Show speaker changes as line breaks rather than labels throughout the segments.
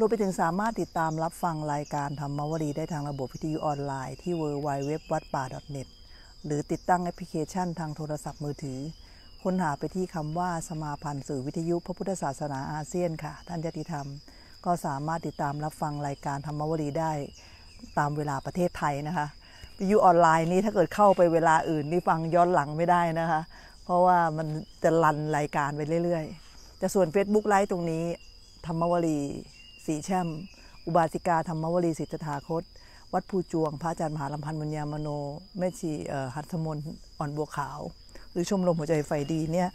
รวมไปถึงสามารถติดตามรับฟังรายการธรรมวรี ได้ทางระบบวิทยุออนไลน์ที่ www วัดป่า .net หรือติดตั้งแอปพลิเคชัน ทางโทรศัพท์มือถือ ค้นหาไปที่คำว่าสมาพันธ์สื่อวิทยุพระพุทธศาสนาอาเซียนค่ะ ท่านยติธรรมก็สามารถติดตามรับฟังรายการธรรมวรีได้ ตามเวลาประเทศไทยนะคะ วิทยุออนไลน์นี้ถ้าเกิดเข้าไปเวลาอื่นนี่ฟังย้อนหลังไม่ได้นะคะ เพราะว่ามันจะลันรายการไปเรื่อยๆแต่ส่วน Facebook ไลฟ์ตรงนี้ธรรมวรีสีแช่มอุบาสิกา ธรรมวรีสิทธาคต วัดภูจวง พระอาจารย์มหาลำพันธ์มุญญามโนแม่ชีหัตถมน อ่อนบัวขาว หรือชมรมหัวใจไฟดีเนี่ย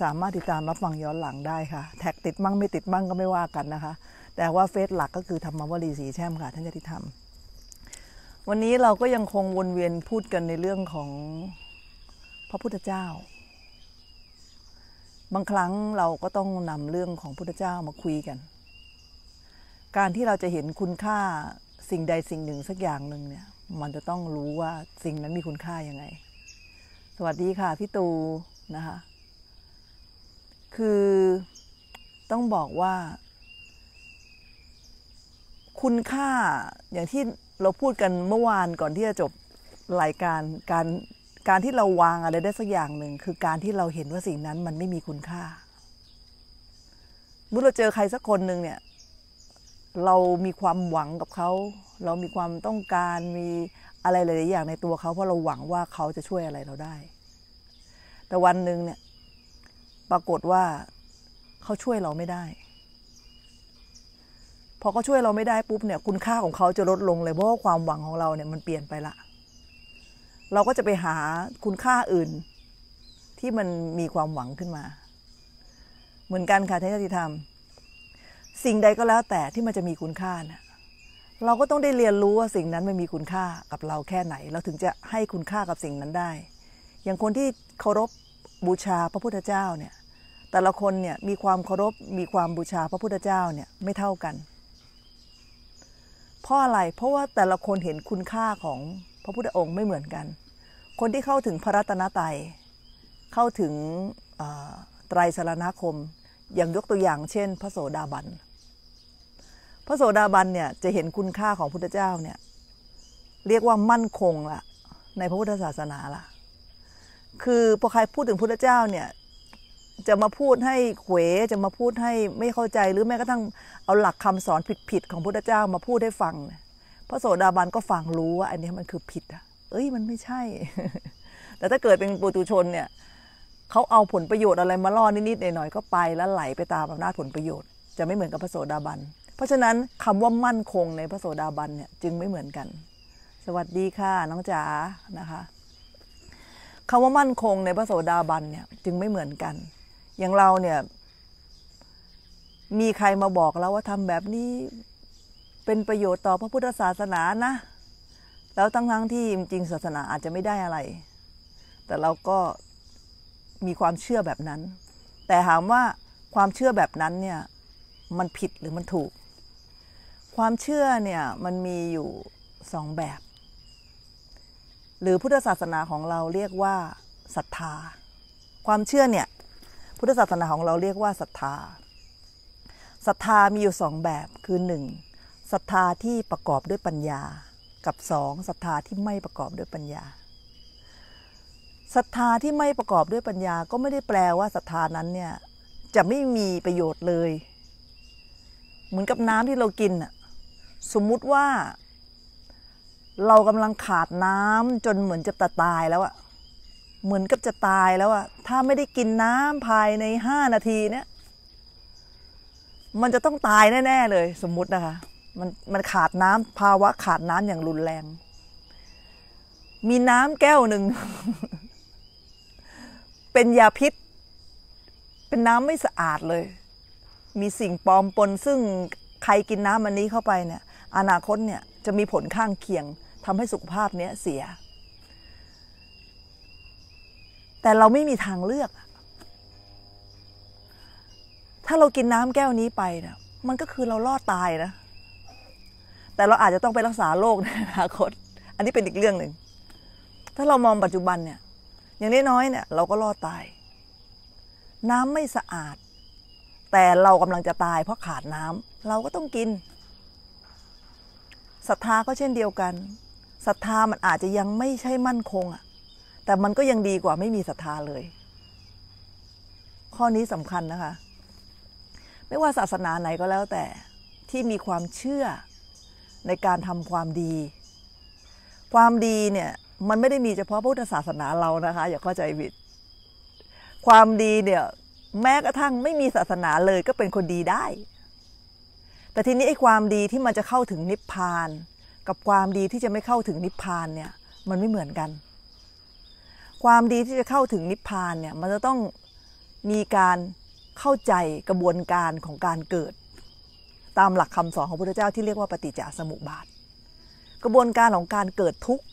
สามารถติดตามรับฟังย้อนหลังได้ค่ะ แท็กติดมั่งไม่ติดมั่ง ก็ไม่ว่ากันนะคะ แต่ว่าเฟซหลักก็คือธรรมวรีสีแช่มค่ะท่านจะติธรรม วันนี้เราก็ยังคงวนเวียนพูดกันในเรื่องของพระพุทธเจ้า บางครั้งเราก็ต้องนำเรื่องของพุทธเจ้ามาคุยกันการที่เราจะเห็นคุณค่าสิ่งใดสิ่งหนึ่งสักอย่างหนึ่งเนี่ย มันจะต้องรู้ว่าสิ่งนั้นมีคุณค่ายังไง สวัสดีค่ะพี่ตูนะคะ คือต้องบอกว่า คุณค่าอย่างที่เราพูดกันเมื่อวานก่อนที่จะจบรายการการการที่เราวางอะไรได้สักอย่างหนึ่งคือการที่เราเห็นว่าสิ่งนั้นมันไม่มีคุณค่า เมื่อเราเจอใครสักคนหนึ่งเนี่ยเรามีความหวังกับเขา เรามีความต้องการมีอะไรหลายๆอย่างในตัวเขาเพราะเราหวังว่าเขาจะช่วยอะไรเราได้ แต่วันหนึ่งเนี่ยปรากฏว่าเขาช่วยเราไม่ได้ พอเขาช่วยเราไม่ได้ปุ๊บเนี่ย คุณค่าของเขาจะลดลงเลย เพราะความหวังของเราเนี่ยมันเปลี่ยนไปละ เราก็จะไปหาคุณค่าอื่นที่มันมีความหวังขึ้นมา เหมือนกันค่ะท่านิธรรมสิ่งใดก็แล้วแต่ที่มันจะมีคุณค่านะเราก็ต้องได้เรียนรู้ว่าสิ่งนั้นมันมีคุณค่ากับเราแค่ไหน เราถึงจะให้คุณค่ากับสิ่งนั้นได้ อย่างคนที่เคารพบูชาพระพุทธเจ้าเนี่ยแต่ละคนเนี่ยมีความเคารพมีความบูชาพระพุทธเจ้าเนี่ยไม่เท่ากันเพราะอะไรเพราะว่าแต่ละคนเห็นคุณค่าของพระพุทธองค์ไม่เหมือนกัน คนที่เข้าถึงพระรัตนตรัยเข้าถึงไตรสารณคมอย่างยกตัวอย่าง เช่น พระโสดาบันพระโสดาบันเนี่ยจะเห็นคุณค่าของพุทธเจ้าเนี่ยเรียกว่ามั่นคงละ ในพระพุทธศาสนาละ คือพอใครพูดถึงพุทธเจ้าเนี่ยจะมาพูดให้เขวจะมาพูดให้ไม่เข้าใจหรือแม้กระทั่งเอาหลักคำสอนผิดๆของพุทธเจ้ามาพูดให้ฟังพระโสดาบันก็ฟังรู้ว่าอันนี้มันคือผิดอ่ะเอ้ยมันไม่ใช่ แต่ถ้าเกิดเป็นปุตุชนเนี่ยเขาเอาผลประโยชน์อะไรมาล่อนิดๆหน่อยๆก็ไปแล้วไหลไปตามอำนาจผลประโยชน์จะไม่เหมือนกับพระโสดาบันเพราะฉะนั้นคำว่ามั่นคงในพระโสดาบันเนี่ยจึงไม่เหมือนกัน สวัสดีค่ะน้องจ๋านะคะคำว่ามั่นคงในพระโสดาบันเนี่ยจึงไม่เหมือนกัน อย่างเราเนี่ย มีใครมาบอกเราว่าทำแบบนี้เป็นประโยชน์ต่อพระพุทธศาสนานะ แล้วทั้งทั้งที่จริงศาสนาอาจจะไม่ได้อะไร แต่เราก็มีความเชื่อแบบนั้น แต่ถามว่าความเชื่อแบบนั้นเนี่ยมันผิดหรือมันถูกความเชื่อเนี่ยมันมีอยู่สองแบบ หรือพุทธศาสนาของเราเรียกว่าศรัทธา ความเชื่อเนี่ยพุทธศาสนาของเราเรียกว่าศรัทธาศรัทธามีอยู่สองแบบคือหนึ่งศรัทธาที่ประกอบด้วยปัญญากับสองศรัทธาที่ไม่ประกอบด้วยปัญญาศรัทธาที่ไม่ประกอบด้วยปัญญาก็ไม่ได้แปลว่าศรัทธานั้นเนี่ย จะไม่มีประโยชน์เลย เหมือนกับน้ำที่เรากินอะสมมุติว่า เรากำลังขาดน้ำจนเหมือนจะตตายแล้วอะเหมือนกับจะตายแล้วอะถ้าไม่ได้กินน้ำภายในห้านาทีเนี่ย มันจะต้องตายแน่ ๆเลย สมมุตินะคะมันมันขาดน้ำภาวะ ขาดน้ำอย่างรุนแรง มีน้ำแก้วหนึ่ง เป็นยาพิษ เป็นน้ำไม่สะอาดเลย มีสิ่งปลอมปนซึ่งใครกินน้ำอันนี้เข้าไปเนี่ยอนาคตเนี่ยจะมีผลข้างเคียงทำให้สุขภาพเนี้ยเสีย แต่เราไม่มีทางเลือก ถ้าเรากินน้ำแก้วนี้ไปเนะมันก็คือเราลอดตายนะ แต่เราอาจจะต้องไปรักษาโรคในอนาคต อันนี้เป็นอีกเรื่องหนึ่ง ถ้าเรามองปัจจุบันเนี่ย อย่างน้อยๆ เนี่ยเราก็ลอดตาย น้ำไม่สะอาด แต่เรากำลังจะตายเพราะขาดน้ำ เราก็ต้องกินศรัทธาก็เช่นเดียวกัน ศรัทธามันอาจจะยังไม่ใช่มั่นคงอ่ะ แต่มันก็ยังดีกว่าไม่มีศรัทธาเลย ข้อนี้สำคัญนะคะ ไม่ว่าศาสนาไหนก็แล้วแต่ที่มีความเชื่อในการทำความดี ความดีเนี่ยมันไม่ได้มีเฉพาะพุทธศาสนาเรานะคะ อย่าเข้าใจผิด ความดีเนี่ย แม้กระทั่งไม่มีศาสนาเลยก็เป็นคนดีได้แต่ทีนี้ไอ้ความดีที่มันจะเข้าถึงนิพพาน กับความดีที่จะไม่เข้าถึงนิพพานเนี่ยมันไม่เหมือนกัน ความดีที่จะเข้าถึงนิพพานเนี่ยมันจะต้องมีการเข้าใจกระบวนการของการเกิด ตามหลักคำสอนของพระพุทธเจ้าที่เรียกว่าปฏิจจสมุปบาท กระบวนการของการเกิดทุกข์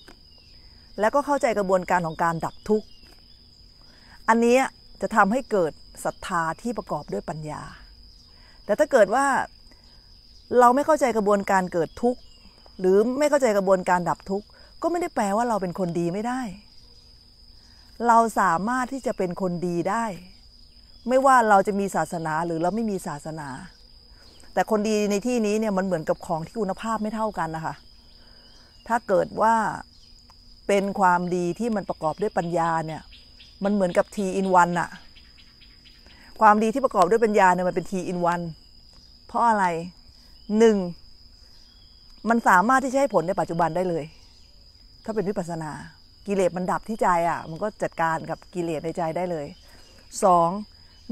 แล้วก็เข้าใจกระบวนการของการดับทุกข์ อันนี้จะทำให้เกิดศรัทธาที่ประกอบด้วยปัญญา แต่ถ้าเกิดว่าเราไม่เข้าใจกระบวนการเกิดทุกข์ หรือไม่เข้าใจกระบวนการดับทุกข์ ก็ไม่ได้แปลว่าเราเป็นคนดีไม่ได้ เราสามารถที่จะเป็นคนดีได้ ไม่ว่าเราจะมีศาสนาหรือเราไม่มีศาสนา แต่คนดีในที่นี้เนี่ยมันเหมือนกับของที่คุณภาพไม่เท่ากันนะคะถ้าเกิดว่าเป็นความดีที่มันประกอบด้วยปัญญาเนี่ย มันเหมือนกับทีอินวันอะความดีที่ประกอบด้วยปัญญาเนี่ยมันเป็นทีอินวัน เพราะอะไรหนึ่งมันสามารถที่จะให้ผลในปัจจุบันได้เลยถ้าเป็นวิปัสนา กิเลสมันดับที่ใจอ่ะมันก็จัดการกับกิเลสในใจได้เลยสอง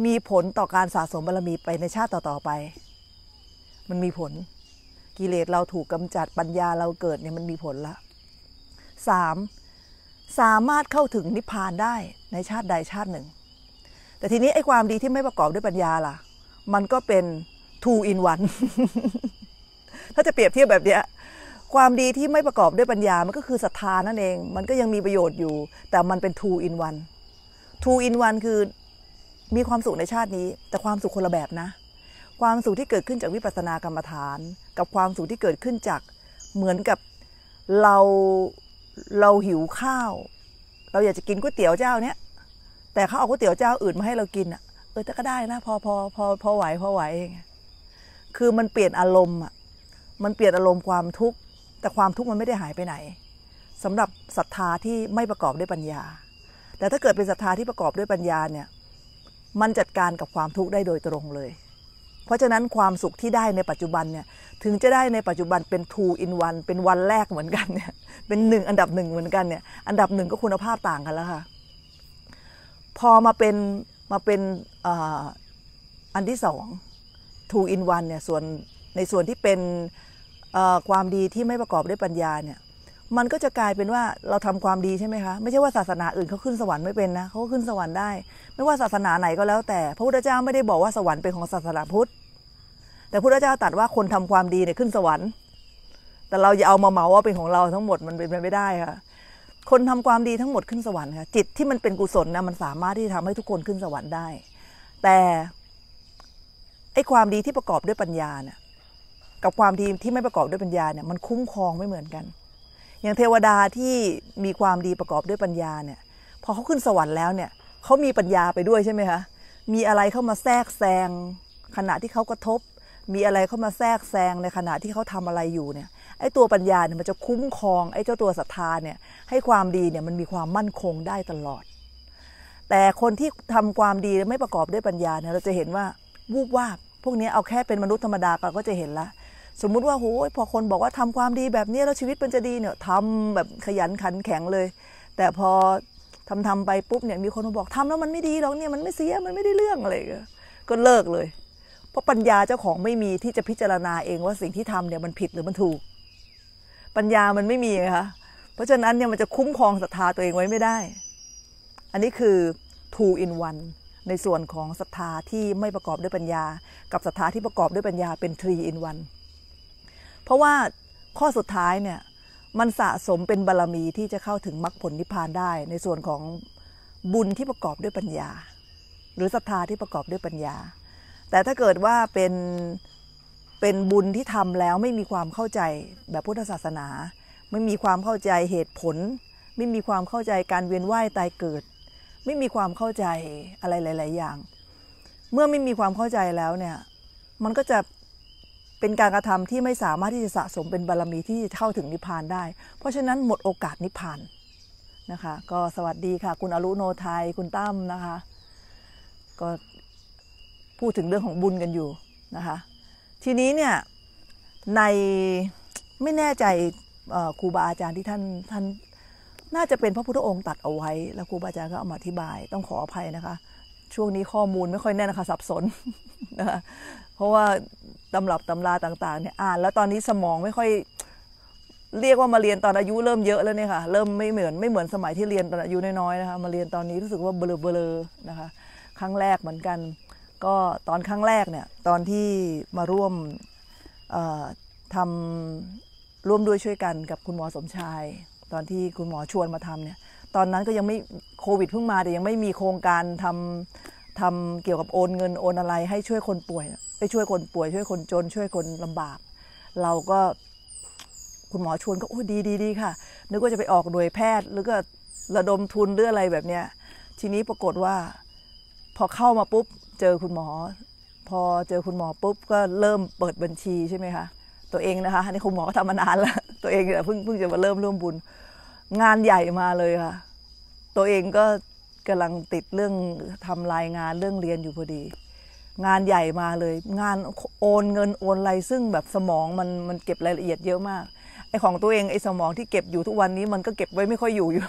มีผลต่อการสะสมบารมีไปในชาติต่อๆไป มันมีผล กิเลสเราถูกกำจัดปัญญาเราเกิดเนี่ยมันมีผลละสามสามารถเข้าถึงนิพพานได้ในชาติใดชาติหนึ่ง แต่ทีนี้ไอ้ความดีที่ไม่ประกอบด้วยปัญญาล่ะ มันก็เป็น two in one ถ้าจะเปรียบเทียบแบบเนี้ยความดีที่ไม่ประกอบด้วยปัญญา มันก็คือศรัทธานั่นเอง มันก็ยังมีประโยชน์อยู่ แต่มันเป็น two in one two in one คือมีความสุขในชาตินี้ แต่ความสุขคนละแบบนะ ความสุขที่เกิดขึ้นจากวิปัสสนากรรมฐาน กับความสุขที่เกิดขึ้นจาก เหมือนกับเรา เราหิวข้าว เราอยากจะกินก๋วยเตี๋ยวเจ้าเนี้ย แต่เขาเอาก๋วยเตี๋ยวเจ้าอื่นมาให้เรากินอ่ะ เออ แต่ก็ได้นะ พอพอพอพอไหว พอไหวเองเคือมันเปลี่ยนอารมณ์อ่ะ มันเปลี่ยนอารมณ์ความทุกข์ แต่ความทุกข์มันไม่ได้หายไปไหน สำหรับศรัทธาที่ไม่ประกอบด้วยปัญญา แต่ถ้าเกิดเป็นศรัทธาที่ประกอบด้วยปัญญาเนี่ย มันจัดการกับความทุกข์ได้โดยตรงเลย เพราะฉะนั้นความสุขที่ได้ในปัจจุบันเนี่ย ถึงจะได้ในปัจจุบันเป็น two in one เป็นวันแรกเหมือนกันเนี่ย เป็นหนึ่งอันดับหนึ่งเหมือนกันเนี่ย อันดับหนึ่งก็คุณภาพต่างกันแล้วค่ะ พอมาเป็นมาเป็นออันที่สองทูอินวันเนี่ยส่วนในส่วนที่เป็นความดีที่ไม่ประกอบด้วยปัญญาเนี่ย มันก็จะกลายเป็นว่าเราทำความดีใช่ไหมคะไม่ใช่ว่าศาสนาอื่นเขาขึ้นสวรรค์ไม่เป็นนะเขาก็ขึ้นสวรรค์ได้ไม่ว่าศาสนาไหนก็แล้วแต่พระพุทธเจ้าไม่ได้บอกว่าสวรรค์เป็นของศาสนาพุทธ แต่พระพุทธเจ้าตรัสว่าคนทำความดีเนี่ยขึ้นสวรรค์ แต่เราอย่าเอามาเหมาว่าเป็นของเราทั้งหมดมันเป็นไปไม่ได้ค่ะ คนทำความดีทั้งหมดขึ้นสวรรค์ค่ะจิตที่มันเป็นกุศลนะมันสามารถที่จะทำาให้ทุกคนขึ้นสวรรค์ได้ แต่ไอ้ความดีที่ประกอบด้วยปัญญาเนี่ยกับความดีที่ไม่ประกอบด้วยปัญญาเนี่ยมันคุ้มครองไม่เหมือนกัน อย่างเทวดาที่มีความดีประกอบด้วยปัญญาเนี่ยพอเขาขึ้นสวรรค์แล้วเนี่ยเขามีปัญญาไปด้วยใช่ไหมคะ มีอะไรเข้ามาแทรกแซงขณะที่เขากระทบ มีอะไรเข้ามาแทรกแซงในขณะที่เขาทำอะไรอยู่เนี่ยไอ้ตัวปัญญาเนี่ยมันจะคุ้มครอง ไอ้เจ้าตัวศรัทธาเนี่ยให้ความดีเนี่ยมันมีความมั่นคงได้ตลอด แต่คนที่ทำความดีไม่ประกอบด้วยปัญญาเนี่ยเราจะเห็นว่าวูบวาบพวกนี้เอาแค่เป็นมนุษย์ธรรมดาก็จะเห็นละ สมมุติว่าโอ้ยพอคนบอกว่าทำความดีแบบนี้แล้วชีวิตมันจะดีเนี่ยทำแบบขยันขันแข็งเลย แต่พอทำทำไปปุ๊บเนี่ยมีคนมาบอกทำแล้วมันไม่ดีหรอกเนี่ยมันไม่เสียมันไม่ได้เรื่องอะไรก็เลิกเลย เพราะปัญญาเจ้าของไม่มีที่จะพิจารณาเองว่าสิ่งที่ทำเนี่ยมันผิดหรือมันถูก ปัญญามันไม่มีคะเพราะฉะนั้นเนี่ยมันจะคุ้มครองศรัทธาตัวเองไว้ไม่ได้ อันนี้คือ two in one ในส่วนของศรัทธาที่ไม่ประกอบด้วยปัญญา กับศรัทธาที่ประกอบด้วยปัญญา เป็นทรีอินวันเพราะว่าข้อสุดท้ายเนี่ยมันสะสมเป็นบารรมีที่จะเข้าถึงมรรคผลนิพพานได้ในส่วนของบุญที่ประกอบด้วยปัญญา หรือศรัทธาที่ประกอบด้วยปัญญา แต่ถ้าเกิดว่าเป็นเป็นบุญที่ทำแล้วไม่มีความเข้าใจแบบพุทธศาสนา ไม่มีความเข้าใจเหตุผล ไม่มีความเข้าใจการเวียนว่ายตายเกิดไม่มีความเข้าใจอะไรหลาย ๆอย่าง เมื่อไม่มีความเข้าใจแล้วเนี่ย มันก็จะเป็นการกระทำที่ไม่สามารถที่จะสะสมเป็นบารรมีที่จะเข้าถึงนิพพานได้ เพราะฉะนั้นหมดโอกาสนิพพานนะคะ ก็สวัสดีค่ะคุณอรุโนไทยคุณตั้มนะคะ ก็พูดถึงเรื่องของบุญกันอยู่นะคะ ทีนี้เนี่ยในไม่แน่ใจครูบาอาจารย์ที่ท่านท่านน่าจะเป็นพระพุทธองค์ตัดเอาไว้ แล้วครูบาอาจารย์ก็เอามาอธิบาย ต้องขออภัยนะคะ ช่วงนี้ข้อมูลไม่ค่อยแน่นะคะสับสนนะคะเพราะว่าตำรับตำราต่างๆเนี่ยอ่านแล้วตอนนี้สมองไม่ค่อยเรียกว่ามาเรียนตอนอายุเริ่มเยอะแล้วเนี่ยค่ะเริ่มไม่เหมือนไม่เหมือนสมัยที่เรียนตอนอายุน้อยๆนะคะมาเรียนตอนนี้รู้สึกว่าเบลอเบลอนะคะครั้งแรกเหมือนกัน ก็ตอนครั้งแรกเนี่ยตอนที่มาร่วมทำร่วมด้วยช่วยกันกับคุณหมอสมชายตอนที่คุณหมอชวนมาทำเนี่ย ตอนนั้นก็ยังไม่โควิดเพิ่งมา แต่ยังไม่มีโครงการทำทำเกี่ยวกับโอนเงินโอนอะไรให้ช่วยคนป่วย ไปช่วยคนป่วยช่วยคนจน ช่วยคนลำบาก เราก็คุณหมอชวนก็ โอ้ดีดีดีค่ะ นึกว่าจะไปออกหน่วยแพทย์หรือก็ระดมทุน หรืออะไรแบบเนี้ย ทีนี้ปรากฏว่า พอเข้ามาปุ๊บ เจอคุณหมอ พอเจอคุณหมอปุ๊บก็เริ่มเปิดบัญชีใช่ไหมคะตัวเองนะคะนี่คุณหมอก็ทำมานานแล้วตัวเองเพิ่งเพิ่งจะมาเริ่มร่วมบุญงานใหญ่มาเลยค่ะ ตัวเองก็กำลังติดเรื่องทำรายงานเรื่องเรียนอยู่พอดี งานใหญ่มาเลย งานโอนเงินโอนอะไรซึ่งแบบสมองมันมันเก็บรายละเอียดเยอะมาก ไอของตัวเองไอสมองที่เก็บอยู่ทุกวันนี้มันก็เก็บไว้ไม่ค่อยอยู่อยู่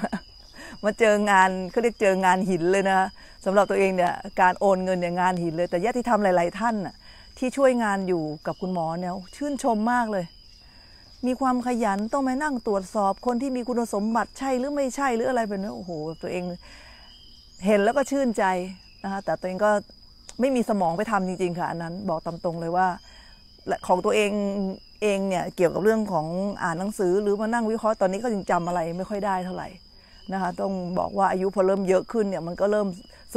มาเจองานเขาเรียกเจองานหินเลยนะสำหรับตัวเองเนี่ย การโอนเงินเนี่ยงานหินเลย แต่ญาติที่ทำหลาย ๆ ท่านน่ะที่ช่วยงานอยู่กับคุณหมอเนี่ยชื่นชมมากเลยมีความขยันต้องมานั่งตรวจสอบคนที่มีคุณสมบัติใช่หรือไม่ใช่หรืออะไรแบบนี้โอ้โห ตัวเองเห็นแล้วก็ชื่นใจนะคะแต่ตัวเองก็ไม่มีสมองไปทำจริงๆค่ะอันนั้น บอกตามตรงเลยว่าของตัวเองเองเนี่ยเกี่ยวกับเรื่องของอ่านหนังสือ หรือมานั่งวิเคราะห์ตอนนี้ก็ยังจำอะไรไม่ค่อยได้เท่าไหร่นะคะต้องบอกว่าอายุพอเริ่มเยอะขึ้นเนี่ยมันก็เริ่ม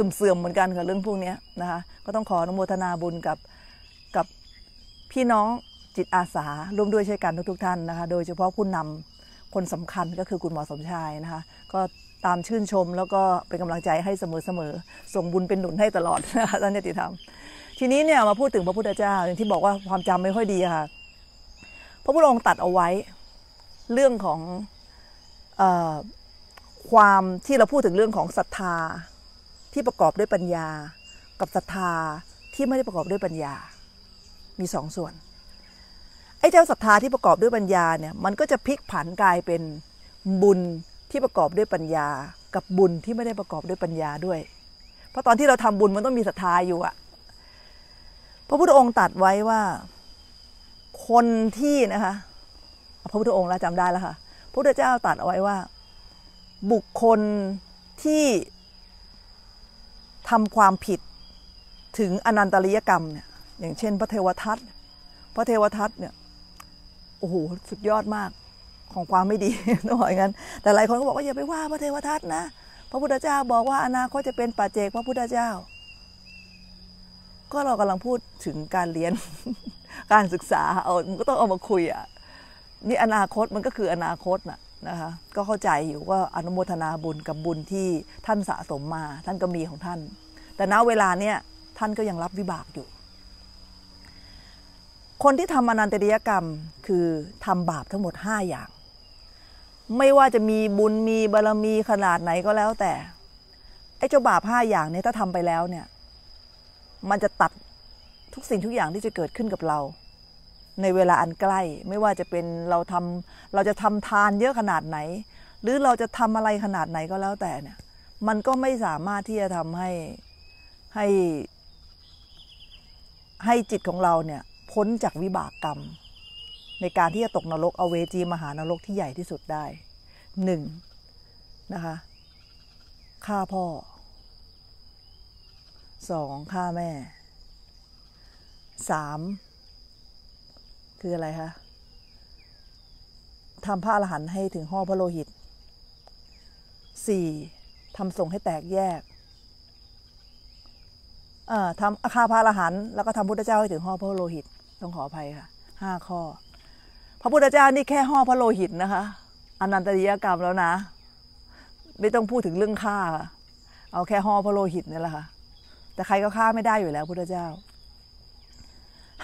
มเสื่อมเหมือนกันกับเรื่องพวกนี้นะคะก็ต้องขออนุโมทนาบุญกับกับพี่น้องจิตอาสาร่วมด้วยช่วยกันทุกๆท่านนะคะโดยเฉพาะผู้นำคนสำคัญก็คือคุณหมอสมชายนะคะก็ตามชื่นชมแล้วก็เป็นกำลังใจให้เสมอๆส่งบุญเป็นหนุนให้ตลอดนะคะท่านนติธรรม ทีนี้เนี่ยมาพูดถึงพระพุทธเจ้า อย่างที่บอกว่าความจำไม่ค่อยดีค่ะ พระพุทธองค์ตัดเอาไว้เรื่องของอความที่เราพูดถึงเรื่องของศรัทธาที่ประกอบด้วยปัญญา กับศรัทธาที่ไม่ได้ประกอบด้วยปัญญามีสองส่วนไอ้ เจ้าศรัทธาที่ประกอบด้วยปัญญาเนี่ยมันก็จะพลิกผันกลายเป็นบุญที่ประกอบด้วยปัญญา กับบุญที่ไม่ได้ประกอบด้วยปัญญาด้วยเพราะตอนที่เราทำบุญมันต้องมีศรัทธาอยู่อะพระพุทธองค์ตัดไว้ว่าคนที่นะคะพระพุทธองค์ละจำได้แล้วค่ะพระพุทธเจ้าตัดเอาไว้ว่า บุคคลที่ทำความผิดถึงอนันตริยกรรมเนี่ยอย่างเช่น พระเทวทัตพระเทวทัตเนี่ยโอ้โหสุดยอดมากของความไม่ดีต้องบอกยงั้น แต่หลายคนก็บอกว่าอย่าไปว่าพระเทวทัตนะ พระพุทธเจ้า บอกว่าอนาคตจะเป็นปัจเจกพระพุทธเจ้า ก็เรากำลังพูดถึงการเรียน การศึกษาเอามันก็ต้องเอามาคุยอ่ะนี่อนาคตมันก็คืออนาคตน่ะนะคะก็เข้าใจอยู่ว่าอนุโมทนาบุญกับบุญที่ท่านสะสมมาท่านก็มีของท่าน แต่ณเวลาเนี้ยท่านก็ยังรับวิบากอยู่คนที่ทำอนันตริยกรรมคือทำบาปทั้งหมด5อย่าง ไม่ว่าจะมีบุญมีบารรมีขนาดไหนก็แล้วแต่ไอ้เจ้าบาปห้าอย่างนี้ถ้าทำไปแล้วเนี่ย มันจะตัดทุกสิ่งทุกอย่างที่จะเกิดขึ้นกับเรา ในเวลาอันใกล้ไม่ว่าจะเป็นเราทำเราจะทำทานเยอะขนาดไหน หรือเราจะทำอะไรขนาดไหนก็แล้วแต่เนี่ย มันก็ไม่สามารถที่จะทำให้ให้ให้จิตของเราเนี่ยพ้นจากวิบากกรรม ในการที่จะตกนรกเอาเวจีมหานรกที่ใหญ่ที่สุดได้ หนึ่งนะคะฆ่าพ่อ สองฆ่าแม่ สาม คืออะไรคะทำพระอรหันต์ให้ถึงห่อพระโลหิต สี่ทำส่งให้แตกแยกทำอาคาพระรหันตแล้วก็ทำพุทธเจ้าให้ถึงห่อพระโลหิตต้องขออภัยค่ะ ห้าข้อ พระพุทธเจ้านี่แค่ห่อพระโลหิตนะคะ อนันตริยกรรมแล้วนะ ไม่ต้องพูดถึงเรื่องฆ่าค่ะ เอาแค่ห่อพระโลหิตนี่แหละค่ะ แต่ใครก็ฆ่าไม่ได้อยู่แล้วพุทธเจ้า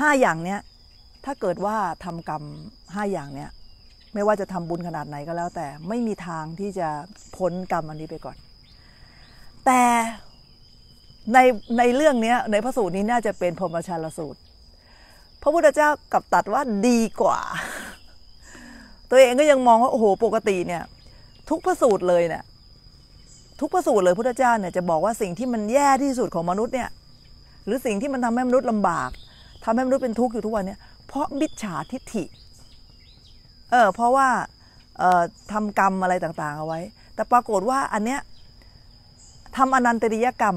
ห้าอย่างเนี้ย ถ้าเกิดว่าทำกรรมห้าอย่างเนี้ย ไม่ว่าจะทำบุญขนาดไหนก็แล้ว แต่ไม่มีทางที่จะพ้นกรรมอันนี้ไปก่อน แต่ในในเรื่องเนี้ยในพระสูตรนี้น่าจะเป็นพรหมชาลสูตรพระพุทธเจ้ากับตัดว่าดีกว่า ตัวเองก็ยังมองว่า โอ้โหปกติเนี่ย ทุกพระสูตรเลยเนี่ยทุกพระสูตรเลยพุทธเจ้าเนี่ยจะบอกว่าสิ่งที่มันแย่ที่สุดของมนุษย์เนี่ย หรือสิ่งที่มันทำให้มนุษย์ลำบาก ทำให้มนุษย์เป็นทุกข์อยู่ทุกวันเนี่ยเพราะมิจฉาทิฏฐิเออเพราะว่าทำกรรมอะไรต่าง ๆ เอาไว้ แต่ปรากฏว่าอันเนี้ยทำอนันตริยกรรม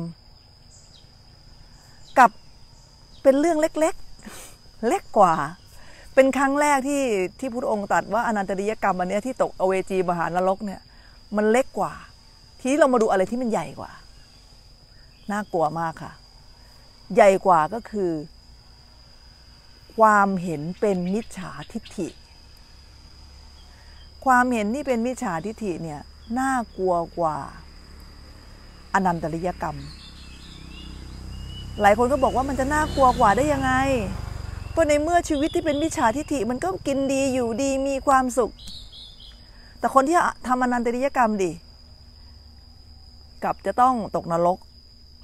กับเป็นเรื่องเล็กเล็กกว่า เป็นครั้งแรกที่ที่พุทธองค์ตัดว่า อนันตริยกรรมอันนี้ ที่ตกอเวจีมหานรกเนี่ย มันเล็กกว่า ทีนี้เรามาดูอะไรที่มันใหญ่กว่า น่ากลัวมากค่ะ ใหญ่กว่าก็คือ ความเห็นเป็นมิจฉาทิฏฐิ ความเห็นนี่เป็นมิจฉาทิฏฐิเนี่ยน่ากลัวกว่า อนันตริยกรรม หลายคนก็บอกว่ามันจะน่ากลัวกว่าได้ยังไงก็ในเมื่อชีวิตที่เป็นมิจฉาทิฐิมันก็กินดีอยู่ดีมีความสุข แต่คนที่ทำอนันตริยกรรมดีกลับจะต้องตกนรก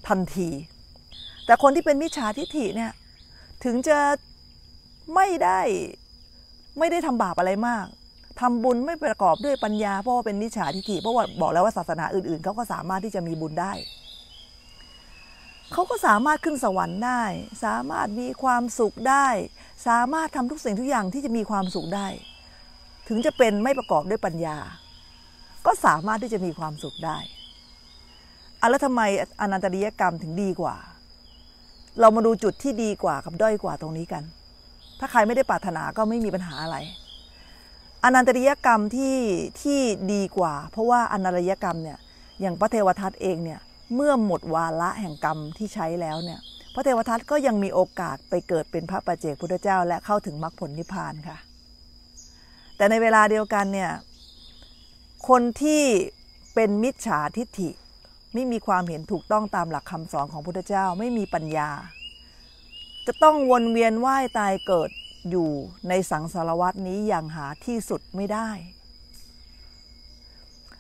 ทันที แต่คนที่เป็นมิจฉาทิฐิเนี่ยถึงจะไม่ได้ไม่ได้ทำบาปอะไรมากทำบุญไม่ประกอบด้วยปัญญาเพราะว่าเป็นมิจฉาทิฐิเพราะว่าบอกแล้วว่าศาสนาอื่นๆเขาก็สามารถที่จะมีบุญได้เขาก็สามารถขึ้นสวรรค์ได้ สามารถมีความสุขได้ สามารถทำทุกสิ่งทุกอย่างที่จะมีความสุขได้ ถึงจะเป็นไม่ประกอบด้วยปัญญา ก็สามารถที่จะมีความสุขได้อะแล้วทำไมอนันตริยกรรมถึงดีกว่า เรามาดูจุดที่ดีกว่ากับด้อยกว่าตรงนี้กัน ถ้าใครไม่ได้ปรารถนาก็ไม่มีปัญหาอะไร อนันตริยกรรมที่ที่ดีกว่า เพราะว่าอนันตริยกรรมเนี่ยอย่างพระเทวทัตเองเนี่ยเมื่อหมดวาระแห่งกรรมที่ใช้แล้วเนี่ยพระเทวทัตก็ยังมีโอกาสไปเกิดเป็นพระปัจเจกพุทธเจ้าและเข้าถึงมรรคผลนิพพานค่ะ แต่ในเวลาเดียวกันเนี่ย คนที่เป็นมิจฉาทิฏฐิไม่มีความเห็นถูกต้องตามหลักคำสอนของพุทธเจ้าไม่มีปัญญา จะต้องวนเวียนว่ายตายเกิดอยู่ในสังสารวัตนี้อย่างหาที่สุดไม่ได้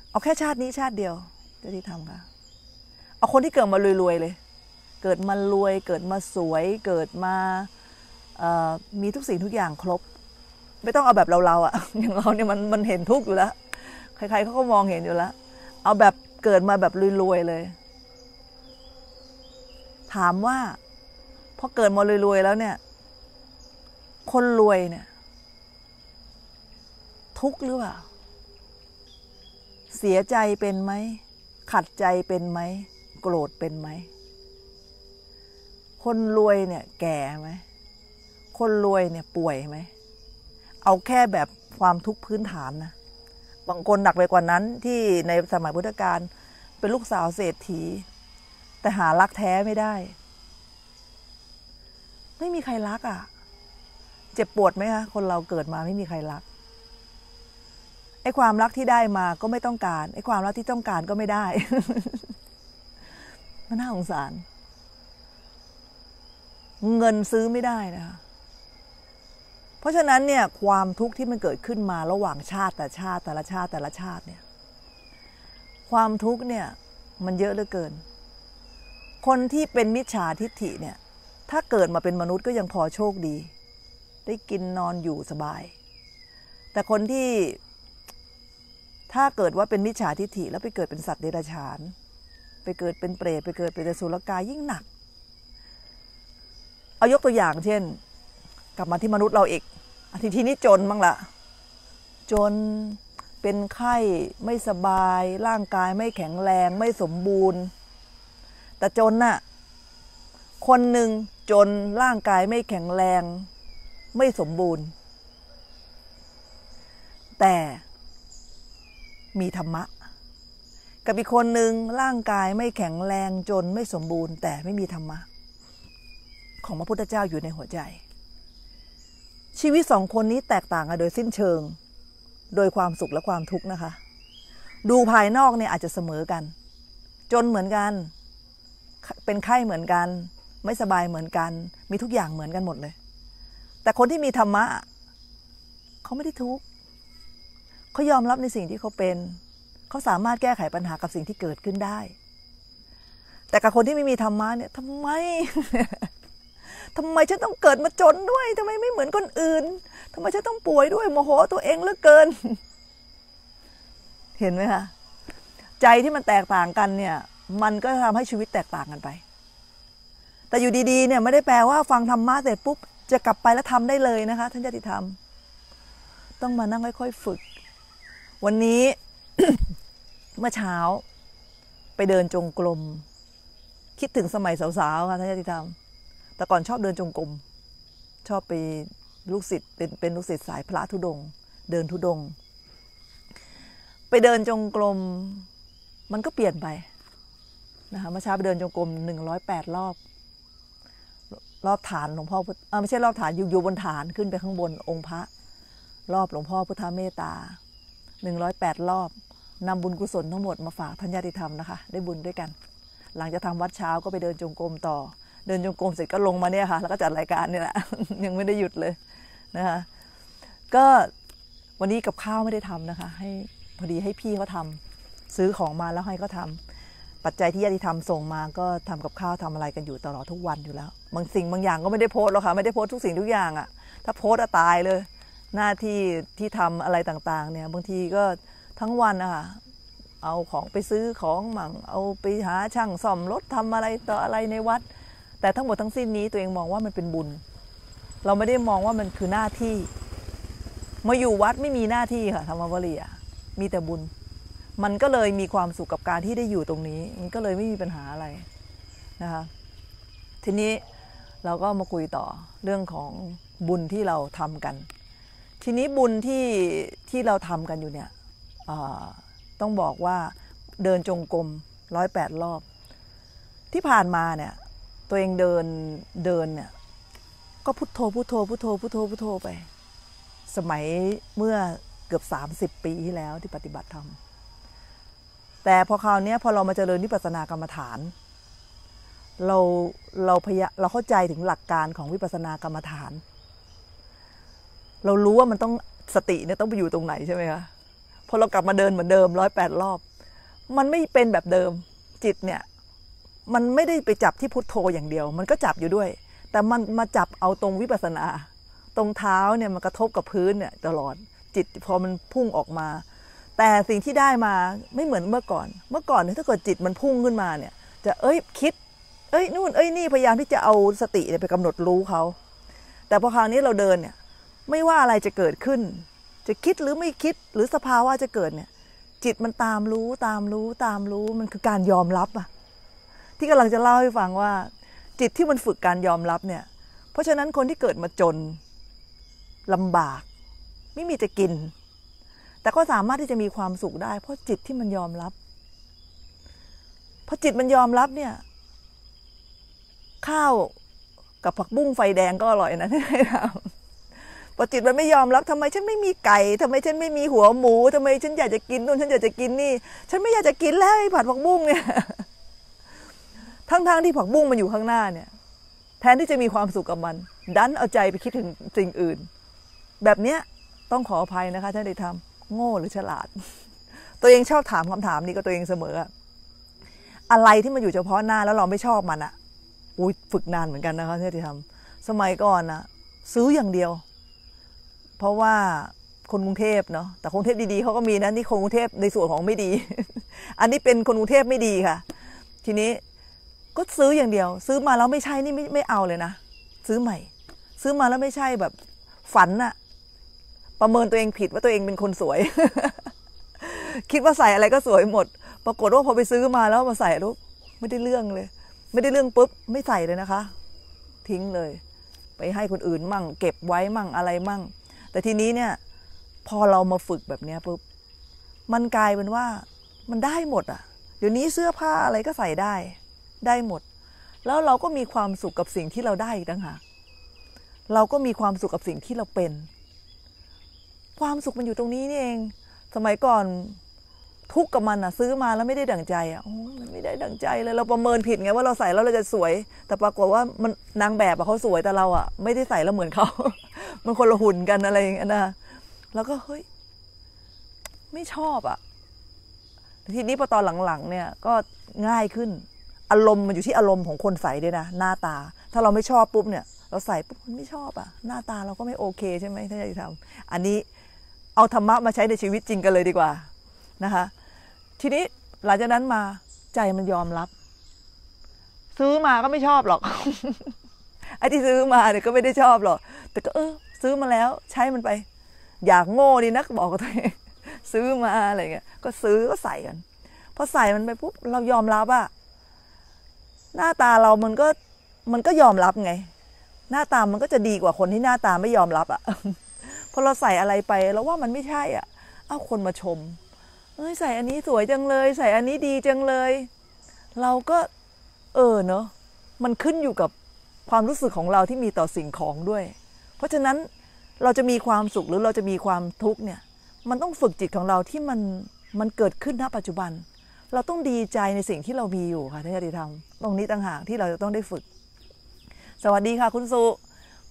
เอาแค่ชาตินี้ชาติเดียว จะที่ทำค่ะเอาคนที่เกิดมารวยๆเลย เกิดมารวยเกิดมาสวย เกิดมามีทุกสิ่งทุกอย่างครบ ไม่ต้องเอาแบบเราๆอะ่ะ อย่างเราเนี่ยมันมันเห็นทุกอยู่แล้วใครๆเขาก็มองเห็นอยู่แล้วเอาแบบเกิดมาแบบรวยๆเลย ถามว่าพอเกิดมารวยๆแล้ว เนี่ย คนรวยเนี่ย ทุกหรือเปล่า เสียใจเป็นไหมขัดใจเป็นไหมโกรธเป็นไหม คนรวยเนี่ยแก่ไหม คนรวยเนี่ย ป่วยไหม เอาแค่แบบความทุกข์พื้นฐานนะ บางคนหนักไปกว่านั้น ที่ในสมัยพุทธกาลเป็นลูกสาวเศรษฐี แต่หารักแท้ไม่ได้ ไม่มีใครรักอะ่ะ เจ็บปวดไหมคะคนเราเกิดมาไม่มีใครรัก ไอ้ความรักที่ได้มาก็ไม่ต้องการ ไอ้ความรักที่ต้องการก็ไม่ได้มันน่าสงสารเงินซื้อไม่ได้นะคะเพราะฉะนั้นเนี่ยความทุกข์ที่มันเกิดขึ้นมาระหว่างชาติแต่ชาติ แต่ละชาติแต่ละชาติเนี่ย ความทุกข์เนี่ยมันเยอะเหลือเกิน คนที่เป็นมิจฉาทิฐิเนี่ย ถ้าเกิดมาเป็นมนุษย์ก็ยังพอโชคดี ได้กินนอนอยู่สบาย แต่คนที่ ถ้าเกิดว่าเป็นมิจฉาทิฐิ แล้วไปเกิดเป็นสัตว์เดรัจฉานไปเกิดเป็นเปรตไปเกิดเป็นสุรกายยิ่งหนัก เอายกตัวอย่างเช่น กลับมาที่มนุษย์เราอีกอทีทีนี้จนบ้างละจนเป็นไข้ไม่สบายร่างกายไม่แข็งแรงไม่สมบูรณ์ แต่จนน่ะคนหนึ่งจนร่างกายไม่แข็งแรงไม่สมบูรณ์ แต่มีธรรมะกับอีกคนหนึ่งร่างกายไม่แข็งแรงจนไม่สมบูรณ์ แต่ไม่มีธรรมะ ของพระพุทธเจ้าอยู่ในหัวใจ ชีวิตสองคนนี้แตกต่างกันโดยสิ้นเชิง โดยความสุขและความทุกข์นะคะ ดูภายนอกเนี่ยอาจจะเสมอกัน จนเหมือนกัน เป็นไข้เหมือนกัน ไม่สบายเหมือนกัน มีทุกอย่างเหมือนกันหมดเลย แต่คนที่มีธรรมะเขาไม่ได้ทุกข์เขายอมรับในสิ่งที่เขาเป็นเขาสามารถแก้ไขปัญหากับสิ่งที่เกิดขึ้นได้ แต่กับคนที่ไม่มีธรรมะเนี่ยทำไม ทำไมฉันต้องเกิดมาจนด้วยทำไมไม่เหมือนคนอื่น ทำไมฉันต้องป่วยด้วย โมโหตัวเองเหลือเกิน เห็นไหมคะ ใจที่มันแตกต่างกันเนี่ย มันก็ทำให้ชีวิตแตกต่างกันไป แต่อยู่ดีๆ เนี่ย ไม่ได้แปลว่า ฟังธรรมะเสร็จปุ๊บจะกลับไปแล้วทำได้เลยนะคะท่านญาติธรรม ต้องมานั่งค่อยๆฝึก วันนี้เมื่อเช้าไปเดินจงกรมคิดถึงสมัยสาวๆค่ะท่านญาติธรรม แต่ก่อนชอบเดินจงกรมชอบไปลูกศิษย์เป็นเป็นลูกศิษย์สายพระธุดง เดินธุดง ไปเดินจงกรมมันก็เปลี่ยนไปนะคะเมื่อเช้าไปเดินจงกรมหนึ่งร้อยแปดรอบ รอบฐานหลวงพ่ออไม่ใช่รอบฐานอยู่อยู่บนฐานขึ้นไปข้างบนองค์พระ รอบหลวงพ่อพุทธเมตตาหนึ่งร้อยแปดรอบนำบุญกุศลทั้งหมด มาฝากท่านญาติธรรมนะคะได้บุญด้วยกัน หลังจากทำวัดเช้าก็ไปเดินจงกรมต่อ เดินจงกรมเสร็จก็ลงมาเนี่ยค่ะ แล้วก็จัดรายการนี่แหละยังไม่ได้หยุดเลยนะคะก็วันนี้กับข้าวไม่ได้ทำนะคะ ให้พอดีให้พี่เขาทาซื้อของมาแล้วให้เขาทาปัจจัยที่ญาติธรรมส่งมาก็ทำกับข้าวทำอะไรกันอยู่ตลอดทุกวันอยู่แล้วบางสิ่งบางอย่างก็ไม่ได้โพสต์หรอกค่ะไม่ได้โพสต์ทุกสิ่งทุกอย่างอะ่ะถ้าโพสต์อะตายเลย หน้าที่ที่ทำอะไรต่างๆ เนี่ยบางทีก็ทั้งวันอะคะเอาของไปซื้อของมั่งเอาไปหาช่างซ่อมรถทำอะไรต่ออะไรในวัด แต่ทั้งหมดทั้งสิ้นนี้ตัวเองมองว่ามันเป็นบุญ เราไม่ได้มองว่ามันคือหน้าที่มาอยู่วัดไม่มีหน้าที่ค่ะธรรมวรีอะมีแต่บุญ มันก็เลยมีความสุขกับการที่ได้อยู่ตรงนี้ มันก็เลยไม่มีปัญหาอะไรนะคะ ทีนี้เราก็มาคุยต่อเรื่องของบุญที่เราทำกัน ทีนี้บุญที่ที่เราทำกันอยู่เนี่ยต้องบอกว่าเดินจงกรมร้อยแปดรอบ ที่ผ่านมาเนี่ย ตัวเองเดินเดินเนี่ย ก็พุโทโธพุโทโธพุโทโธพุโทโธพุโทโธไป สมัยเมื่อเกือบ30 ปีที่แล้วที่ปฏิบัติธรรมแต่พอคราวนี้พอเรามาเจริญวิปัสสนากรรมฐาน เราเราพยาเราเข้าใจถึงหลักการของวิปัสสนากรรมฐาน เรารู้ว่ามันต้องสติเนี่ยต้องไปอยู่ตรงไหนใช่ไหมคะพอเรากลับมาเดินเหมือนเดิมร้อยแปดรอบ มันไม่เป็นแบบเดิมจิตเนี่ย มันไม่ได้ไปจับที่พุทโธอย่างเดียว มันก็จับอยู่ด้วย แต่มันมาจับเอาตรงวิปัสสนาตรงเท้าเนี่ยมันกระทบกับพื้นเนี่ยตลอด จิตพอมันพุ่งออกมา แต่สิ่งที่ได้มาไม่เหมือนเมื่อก่อน เมื่อก่อนเนี่ยถ้าเกิดจิตมันพุ่งขึ้นมาเนี่ย จะเอ้ยคิด เอ้ยนู่นเอ้ยนี่พยายามที่จะเอาสติไปกำหนดรู้เขาแต่พอคราวนี้เราเดินเนี่ยไม่ว่าอะไรจะเกิดขึ้นจะคิดหรือไม่คิดหรือสภาวะจะเกิดเนี่ย จิตมันตามรู้ตามรู้ตามรู้มันคือการยอมรับอะที่กำลังจะเล่าให้ฟังว่า จิตที่มันฝึกการยอมรับเนี่ย เพราะฉะนั้นคนที่เกิดมาจน ลำบาก ไม่มีจะกิน แต่ก็สามารถที่จะมีความสุขได้ เพราะจิตที่มันยอมรับเพราะจิตมันยอมรับเนี่ย ข้าวกับผักบุ้งไฟแดงก็อร่อยนะที่ได้ทพอจิตมันไม่ยอมรับทำไมฉันไม่มีไก่ทำไม ฉันไม่มีหัวหมู ทำไม ฉันอยากจะกินนู่นฉันอยากจะกินนี่ฉันไม่อยากจะกินแล้วผัดผักบุ้งเนี่ย ทั้งๆทที่ผักบุ้งมันอยู่ข้างหน้าเนี่ย แทนที่จะมีความสุขกับมันดันเอาใจไปคิดถึงสิ่งอื่น แบบเนี้ยต้องขออภัยนะคะท่านได้ทำโง่หรือฉลาด ตัวเองชอบถามคำถามนี้ก็ตัวเองเสมออะไรที่มันอยู่เฉพาะหน้าแล้วเราไม่ชอบมันอะอุ้ยฝึกนานเหมือนกันนะคะท่านได้ทำสมัยก่อนอะซื้ออย่างเดียวเพราะว่าคนกรุงเทพเนาะ แต่กรุงเทพดีๆ เขาก็มีนะ นี่คนกรุงเทพในส่วนของไม่ดี อันนี้เป็นคนกรุงเทพไม่ดีค่ะ ทีนี้ก็ซื้ออย่างเดียว ซื้อมาแล้วไม่ใช่ นี่ไม่ไม่เอาเลยนะ ซื้อใหม่ ซื้อมาแล้วไม่ใช่แบบฝันอะประเมินตัวเองผิดว่าตัวเองเป็นคนสวย คิดว่าใส่อะไรก็สวยหมด ปรากฏว่าพอไปซื้อมาแล้วมาใส่รูปไม่ได้เรื่องเลย ไม่ได้เรื่องปุ๊บไม่ใส่เลยนะคะ ทิ้งเลย ไปให้คนอื่นมั่ง เก็บไว้มั่งอะไรมั่งแต่ทีนี้เนี่ย พอเรามาฝึกแบบนี้ปุ๊บมันกลายเป็นว่ามันได้หมดอ่ะเดี๋ยวนี้เสื้อผ้าอะไรก็ใส่ได้ ได้หมด แล้วเราก็มีความสุขกับสิ่งที่เราได้อีกต่างหากเราก็มีความสุขกับสิ่งที่เราเป็น ความสุขมันอยู่ตรงนี้นี่เอง สมัยก่อนทุกข์กับมันอ่ะซื้อมาแล้วไม่ได้ดั่งใจอ่ะมันไม่ได้ดั่งใจเลยเราประเมินผิดไงว่าเราใส่แล้วเราจะสวย แต่ปรากฏว่ามันนางแบบอ่ะเขาสวยแต่เราอ่ะไม่ได้ใส่แล้วเหมือนเขามันคนละหุ่นกันอะไรอย่างเงี้ยนะแล้วก็เฮ้ย ไม่ชอบอ่ะที นี้พอตอนหลังๆเนี่ย ก็ง่ายขึ้นอารมณ์มันอยู่ที่อารมณ์ของคนใส่ด้วยนะหน้าตา ถ้าเราไม่ชอบปุ๊บเนี่ย เราใส่ปุ๊บมันไม่ชอบอ่ะ หน้าตาเราก็ไม่โอเค ใช่ไหมถ้าอยากทำอันนี้เอาธรรมะมาใช้ในชีวิตจริงกันเลยดีกว่านะคะทีนี้หลังจากนั้นมาใจมันยอมรับ ซื้อมาก็ไม่ชอบหรอก ไอ้ที่ซื้อมาเนี่ยก็ไม่ได้ชอบหรอกแต่ก็ เออซื้อมาแล้วใช้มันไป อยากโง่ดีนักบอกกับตัวเองซื้อมาอะไรเงี้ย ก็ซื้อก็ใส่กันพอใส่มันไปปุ๊บเรายอมรับอะหน้าตาเรามันก็มันก็ยอมรับไง หน้าตามันก็จะดีกว่าคนที่หน้าตาไม่ยอมรับอะพอเราใส่อะไรไป แล้วว่ามันไม่ใช่อ่ะเอาคนมาชมเอ้ยใส่อันนี้สวยจังเลย ใส่อันนี้ดีจังเลย เราก็เออเนาะมันขึ้นอยู่กับความรู้สึกของเราที่มีต่อสิ่งของด้วย เพราะฉะนั้นเราจะมีความสุขหรือเราจะมีความทุกข์เนี่ย มันต้องฝึกจิตของเราที่มันมันเกิดขึ้นณปัจจุบัน เราต้องดีใจในสิ่งที่เรามีอยู่ค่ะท่านญาติธรรมตรงนี้ต่างหากที่เราจะต้องได้ฝึก สวัสดีค่ะ คุณสุ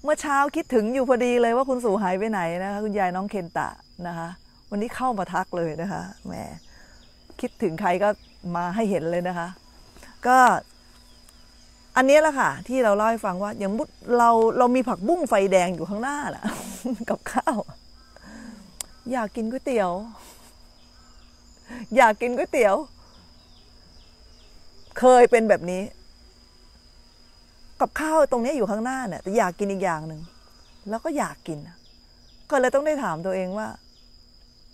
เมื่อเช้าคิดถึงอยู่พอดีเลยว่าคุณสุหายไปไหนนะคะคุณยายน้องเคนตะนะคะวันนี้เข้ามาทักเลยนะคะ แหมคิดถึงใครก็มาให้เห็นเลยนะคะ ก็ อันนี้แหละค่ะ ที่เราเล่าให้ฟังว่า อย่างมุดเราเรามีผักบุ้งไฟแดงอยู่ข้างหน้าน่ะกับข้าวอยากกินก๋วยเตี๋ยว อยากกินก๋วยเตี๋ยว เคยเป็นแบบนี้ กับข้าวตรงนี้อยู่ข้างหน้าเนี่ยแต่อยากกินอีกอย่างหนึ่งแล้วก็อยากกินก็เลยต้องได้ถามตัวเองว่า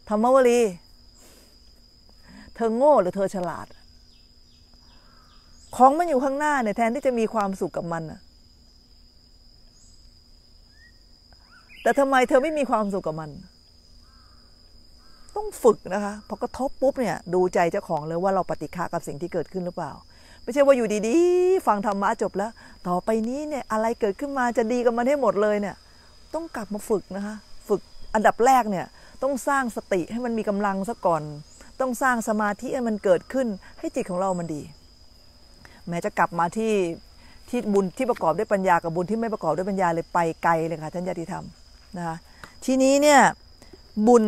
ธรรมวลีเธอโง่หรือเธอฉลาด ของมันอยู่ข้างหน้าเนี่ยแทนที่จะมีความสุขกับมันอะแต่ทำไมเธอไม่มีความสุขกับมัน ต้องฝึกนะคะพอกระทบปุ๊บเนี่ย ดูใจเจ้าของเลยว่าเราปฏิฆากับสิ่งที่เกิดขึ้นหรือเปล่า ไม่ใช่ว่าอยู่ดี ๆ ฟังธรรมะจบแล้ว ต่อไปนี้เนี่ย อะไรเกิดขึ้นมาจะดีกับมันให้หมดเลยเนี่ย ต้องกลับมาฝึกนะคะ ฝึก อันดับแรกเนี่ยต้องสร้างสติให้มันมีกำลังซะก่อน ต้องสร้างสมาธิให้มันเกิดขึ้น ให้จิตของเรามันดี แม้จะกลับมาที่ที่บุญที่ประกอบด้วยปัญญากับบุญที่ไม่ประกอบด้วยปัญญาเลยไปไกลเลยค่ะท่านญาติธรรมนะคะทีนี้เนี่ยบุญ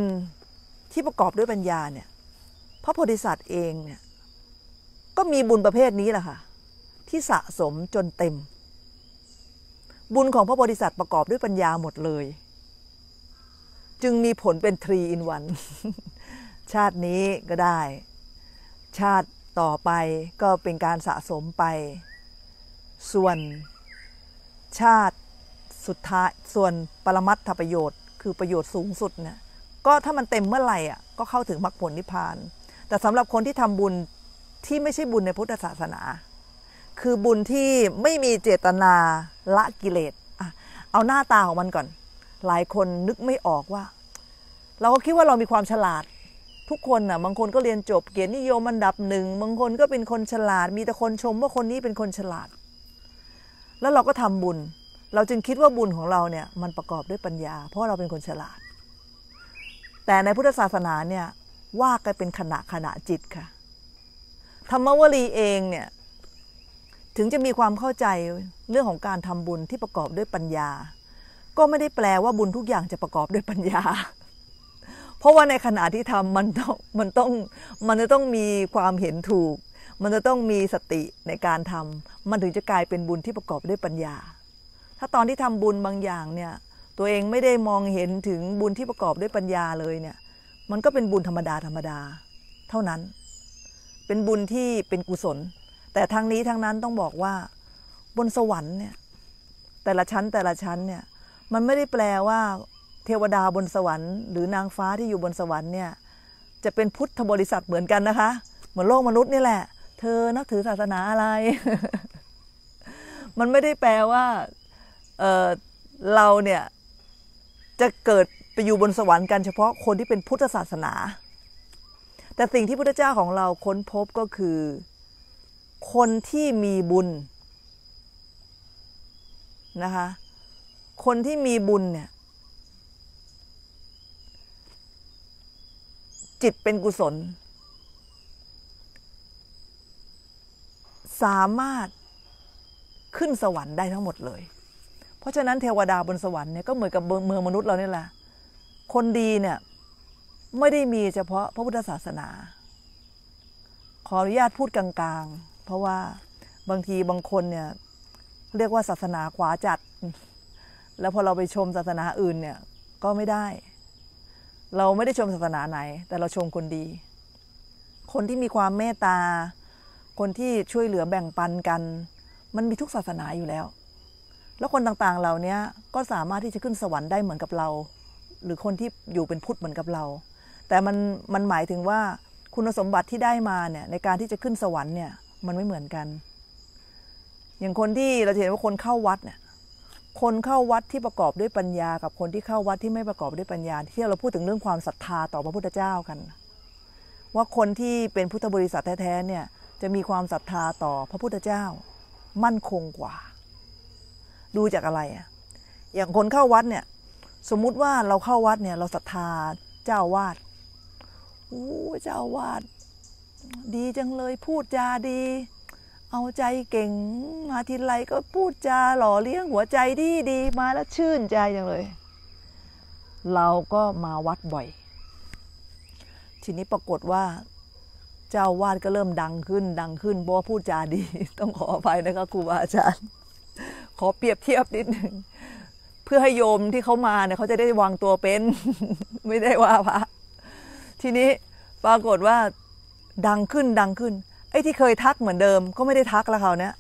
ที่ประกอบด้วยปัญญาเนี่ยพระโพธิสัตว์เองเนี่ยก็มีบุญประเภทนี้แหละค่ะที่สะสมจนเต็ม บุญของพระโพธิสัตว์ประกอบด้วยปัญญาหมดเลยจึงมีผลเป็นทรีอินวันชาตินี้ก็ได้ ชาติต่อไปก็เป็นการสะสมไป ส่วนชาติสุดท้ายส่วนปรมัตถประโยชน์ คือประโยชน์สูงสุดเนี่ยก็ถ้ามันเต็มเมื่อไหร่อ่ะก็เข้าถึงมรรคผลนิพพาน แต่สำหรับคนที่ทำบุญที่ไม่ใช่บุญในพุทธศาสนา คือบุญที่ไม่มีเจตนา ละกิเลสเอาหน้าตาของมันก่อนหลายคนนึกไม่ออกว่า เราก็คิดว่าเรามีความฉลาด ทุกคนนะ่ะบางคนก็เรียนจบเกียรตินิยมอันดับหนึ่งบางคนก็เป็นคนฉลาด มีแต่คนชมว่าคนนี้เป็นคนฉลาด แล้วเราก็ทำบุญ เราจึงคิดว่าบุญของเราเนี่ยมันประกอบด้วยปัญญา เพราะเราเป็นคนฉลาด แต่ในพุทธศาสนาเนี่ยว่ากันเป็นขณะขณะจิตค่ะธรรมวลีเองเนี่ยถึงจะมีความเข้าใจเรื่องของการทำบุญที่ประกอบด้วยปัญญาก็ไม่ได้แปลว่าบุญทุกอย่างจะประกอบด้วยปัญญา เพราะว่าในขณะที่ทำมันต้องมันต้องมันจะต้องมีความเห็นถูก มันจะต้องมีสติในการทำ มันถึงจะกลายเป็นบุญที่ประกอบด้วยปัญญา ถ้าตอนที่ทำบุญบางอย่างเนี่ย ตัวเองไม่ได้มองเห็นถึงบุญที่ประกอบด้วยปัญญาเลยเนี่ย มันก็เป็นบุญธรรมดาธรรมดา เท่านั้น เป็นบุญที่เป็นกุศล แต่ทางนี้ทางนั้นต้องบอกว่าบนสวรรค์เนี่ย แต่ละชั้นแต่ละชั้นเนี่ยมันไม่ได้แปลว่าเทวดาบนสวรรค์หรือนางฟ้าที่อยู่บนสวรรค์เนี่ยจะเป็นพุทธบริษัทเหมือนกันนะคะเหมือนโลกมนุษย์นี่แหละ เธอนับถือศาสนาอะไร มันไม่ได้แปลว่าเเราเนี่ย จะเกิดไปอยู่บนสวรรค์กันเฉพาะคนที่เป็นพุทธศาสนา แต่สิ่งที่พระเจ้าของเราค้นพบก็คือ คนที่มีบุญ นะคะคนที่มีบุญเนี่ย จิตเป็นกุศล สามารถขึ้นสวรรค์ได้ทั้งหมดเลย เพราะฉะนั้นเทวดาบนสวรรค์เนี่ย ก็เหมือนกับเมืองมนุษย์เราเนี่ยแหละ คนดีเนี่ย ไม่ได้มีเฉพาะ พระพุทธศาสนา ขออนุญาตพูดกลางๆ เพราะว่าบางทีบางคนเนี่ย เรียกว่าศาสนาขวาจัดแล้ว พอเราไปชมศาสนาอื่นเนี่ยก็ไม่ได้ เราไม่ได้ชมศาสนาไหน แต่เราชมคนดี คนที่มีความเมตตา คนที่ช่วยเหลือแบ่งปันกัน มันมีทุกศาสนาอยู่แล้ว แล้วคนต่างๆเหล่านี้ก็สามารถที่จะขึ้นสวรรค์ได้เหมือนกับเรา หรือคนที่อยู่เป็นพุทธเหมือนกับเรา แต่มันมันหมายถึงว่าคุณสมบัติที่ได้มาเนี่ยในการที่จะขึ้นสวรรค์เนี่ย มันไม่เหมือนกัน อย่างคนที่เราเห็นว่าคนเข้าวัดเนี่ยคนเข้าวัดที่ประกอบด้วยปัญญา กับคนที่เข้าวัดที่ไม่ประกอบด้วยปัญญาที่เราพูดถึงเรื่องความศรัทธาต่อพระพุทธเจ้ากัน ว่าคนที่เป็นพุทธบริษัทแท้ๆเนี่ย จะมีความศรัทธาต่อพระพุทธเจ้า มั่นคงกว่าดูจากอะไรอะอย่างคนเข้าวัดเนี่ย สมมุติว่าเราเข้าวัดเนี่ย เราศรัทธาเจ้าวาดโอ้เจ้าวาดดีจังเลยพูดจาดีเอาใจเก่งมาทีไรก็พูดจา หล่อเลี้ยงหัวใจดีดีมาแล้วชื่นใจจังเลย เราก็มาวัดบ่อย ทีนี้ปรากฏว่า เจ้าวาดก็เริ่มดังขึ้นดังขึ้นเพราะพูดจาดีต้องขออภัยนะคะครูบาอาจารย์ ขอเปรียบเทียบนิดหนึ่ง เพื่อให้โยมที่เขามาเนี่ย เขาจะได้วางตัวเป็น ไม่ได้ว่าพระ ทีนี้ปรากฏว่า ดังขึ้นดังขึ้นไอ้ที่เคยทักเหมือนเดิม ก็ไม่ได้ทักแล้วเขาเนี้ย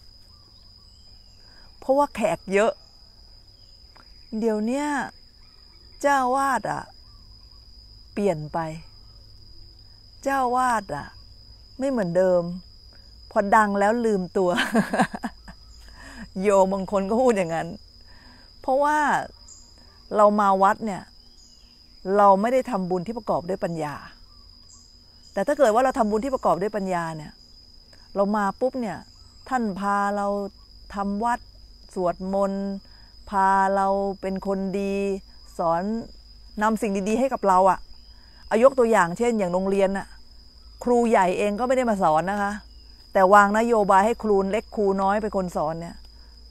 เพราะว่าแขกเยอะ เดี๋ยวเนี้ยเจ้าวาดอะเปลี่ยนไป เจ้าวาดอะไม่เหมือนเดิม พอดังแล้วลืมตัวโยมบางคนก็พูดอย่างนั้น เพราะว่าเรามาวัดเนี่ย เราไม่ได้ทำบุญที่ประกอบด้วยปัญญา แต่ถ้าเกิดว่าเราทำบุญที่ประกอบด้วยปัญญาเนี่ยเรามาปุ๊บเนี่ย ท่านพาเราทำวัด สวดมนต์พาเราเป็นคนดีสอนนำสิ่งดี ๆ ให้กับเราอะ่ะ อายกตัวอย่างเช่น อย่างโรงเรียนน่ะ ครูใหญ่เองก็ไม่ได้มาสอนนะคะ แต่วางนโยบายให้ครูเล็กครูน้อยเป็นคนสอนเนี่ย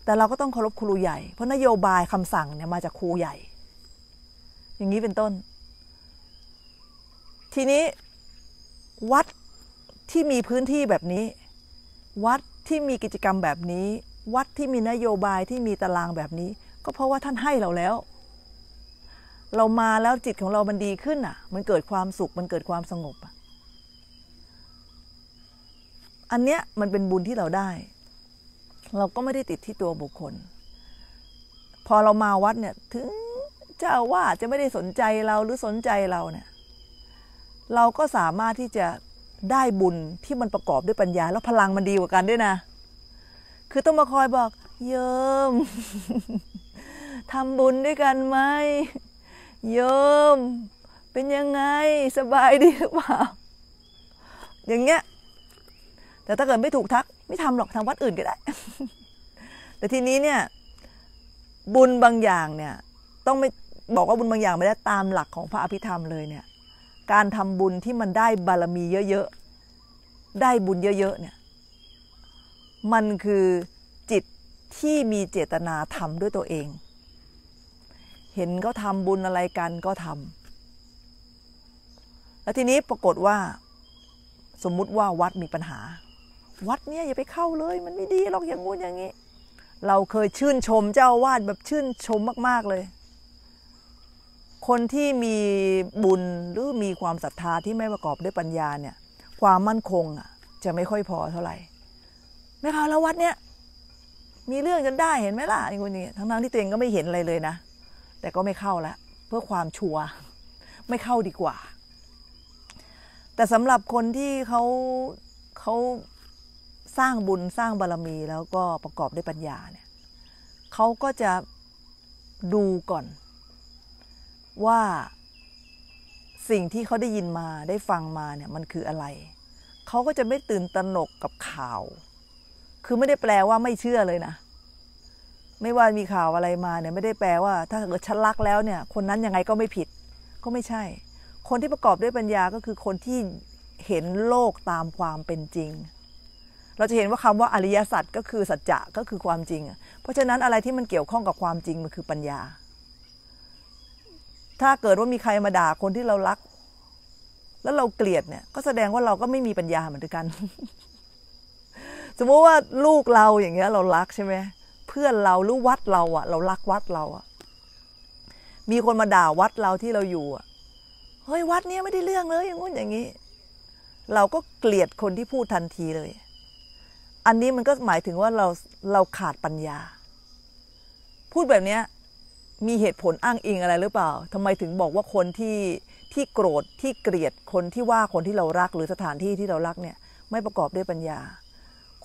แต่เราก็ต้องเคารพครูใหญ่ เพราะนโยบายคำสั่งเนี่ยมาจากครูใหญ่ อย่างนี้เป็นต้น ทีนี้วัดที่มีพื้นที่แบบนี้วัดที่มีกิจกรรมแบบนี้ วัดที่มีนโยบายที่มีตารางแบบนี้ ก็เพราะว่าท่านให้เราแล้ว เรามาแล้วจิตของเรามันดีขึ้นอ่ะ มันเกิดความสุขมันเกิดความสงบอันเนี้ยมันเป็นบุญที่เราได้ เราก็ไม่ได้ติดที่ตัวบุคคล พอเรามาวัดเนี่ยถึง เจ้าว่าจะไม่ได้สนใจเราหรือสนใจเราเนี่ย เราก็สามารถที่จะได้บุญที่มันประกอบด้วยปัญญาแล้วพลังมันดีกว่ากันด้วยนะ คือต้องมาคอยบอกโยมทำบุญด้วยกันไหมโยมเป็นยังไงสบายดีหรือเปล่า อย่างเงี้ย แต่ถ้าเกิดไม่ถูกทัก ไม่ทำหรอกทำวัดอื่นก็ได้ แต่ทีนี้เนี่ย บุญบางอย่างเนี่ย ต้องไม่บอกว่าบุญบางอย่างไม่ได้ตามหลักของพระอภิธรรมเลยเนี่ยการทำบุญที่มันได้บารมีเยอะๆ ได้บุญเยอะๆ เนี่ย มันคือจิตที่มีเจตนาทำด้วยตัวเอง เห็นก็ทำบุญอะไรกันก็ทำแล้วทีนี้ปรากฏว่า สมมุติว่าวัดมีปัญหา วัดเนี่ยอย่าไปเข้าเลย มันไม่ดีหรอกอย่างงู้นอย่างนี้ เราเคยชื่นชมเจ้าวาดแบบชื่นชมมากๆเลยคนที่มีบุญหรือมีความศรัทธาที่ไม่ประกอบด้วยปัญญาเนี่ย ความมั่นคงอ่ะ จะไม่ค่อยพอเท่าไหร่แม่ค้าแล้ววัดเนี่ย มีเรื่องจนได้เห็นไหมล่ะไอ้คนนี้ทั้งนั้นที่ตัวเองก็ไม่เห็นอะไรเลยนะแต่ก็ไม่เข้าละเพื่อความชัวร์ไม่เข้าดีกว่า แต่สำหรับคนที่เขาเขาสร้างบุญสร้างบารรมีแล้วก็ประกอบด้วยปัญญาเนี่ยเขาก็จะดูก่อนว่าสิ่งที่เขาได้ยินมาได้ฟังมาเนี่ยมันคืออะไร เขาก็จะไม่ตื่นตระหนกกับข่าว คือไม่ได้แปลว่าไม่เชื่อเลยนะ ไม่ว่ามีข่าวอะไรมาเนี่ยไม่ได้แปลว่า ถ้าเกิดฉันรักแล้วเนี่ย คนนั้นยังไงก็ไม่ผิด ก็ไม่ใช่ คนที่ประกอบด้วยปัญญาก็คือคนที่เห็นโลกตามความเป็นจริง เราจะเห็นว่าคำว่าอริยสัจก็คือสัจจะก็คือความจริง เพราะฉะนั้นอะไรที่มันเกี่ยวข้องกับความจริงมันคือปัญญาถ้าเกิดว่ามีใครมาด่าคนที่เรารัก แล้วเราเกลียดเนี่ย ก็แสดงว่าเราก็ไม่มีปัญญาเหมือนกัน สมมติว่าลูกเราอย่างเงี้ย เรารักใช่ไหมเพื่อนเราหรือวัดเราอะเรารักวัดเราอะมีคนมาด่าวัดเราที่เราอยู่อะเฮ้ยวัดเนี้ย ไม่ได้เรื่องเลยอย่างงู้นอย่างนี้ เราก็เกลียดคนที่พูดทันทีเลย อันนี้มันก็หมายถึงว่าเราเราขาดปัญญา พูดแบบเนี้ยมีเหตุผลอ้างอิงอะไรหรือเปล่า ทำไมถึงบอกว่าคนที่ที่โกรธที่เกลียดคนที่ว่าคนที่เรารักหรือสถานที่ที่เรารักเนี่ย ไม่ประกอบด้วยปัญญา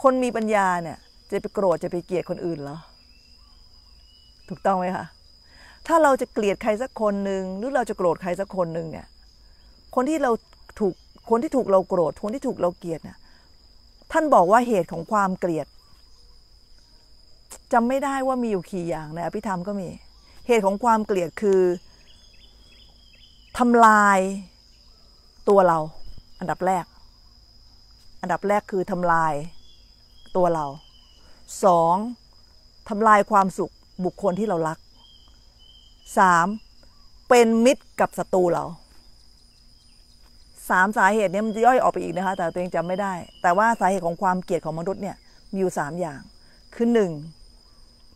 คนมีปัญญาเนี่ย จะไปโกรธจะไปเกลียดคนอื่นเหรอถูกต้องไหมคะถ้าเราจะเกลียดใครสักคนหนึ่งหรือเราจะโกรธ ใครสักคนหนึ่งเนี่ย คนที่เราถูกคนที่ถูกเราโกรธ คนที่ถูกเราเกลียดเนี่ยท่านบอกว่าเหตุของความเกลียดจำไม่ได้ว่ามีอยู่ขี่อย่างในอภิธรรมก็มีเหตุของความเกลียดคือทำลายตัวเรา อันดับแรก อันดับแรกคือทำลายตัวเรา สอง ทำลายความสุขบุคคลที่เรารัก สามเป็นมิตรกับศัตรูเรา สามสาเหตุเนี้ยมันย่อยออกไปอีกนะคะแต่ตัวเองจำไม่ได้ แต่ว่าสาเหตุของความเกลียดของมนุษย์เนี่ยมีอยู่สามอย่างคือหนึ่ง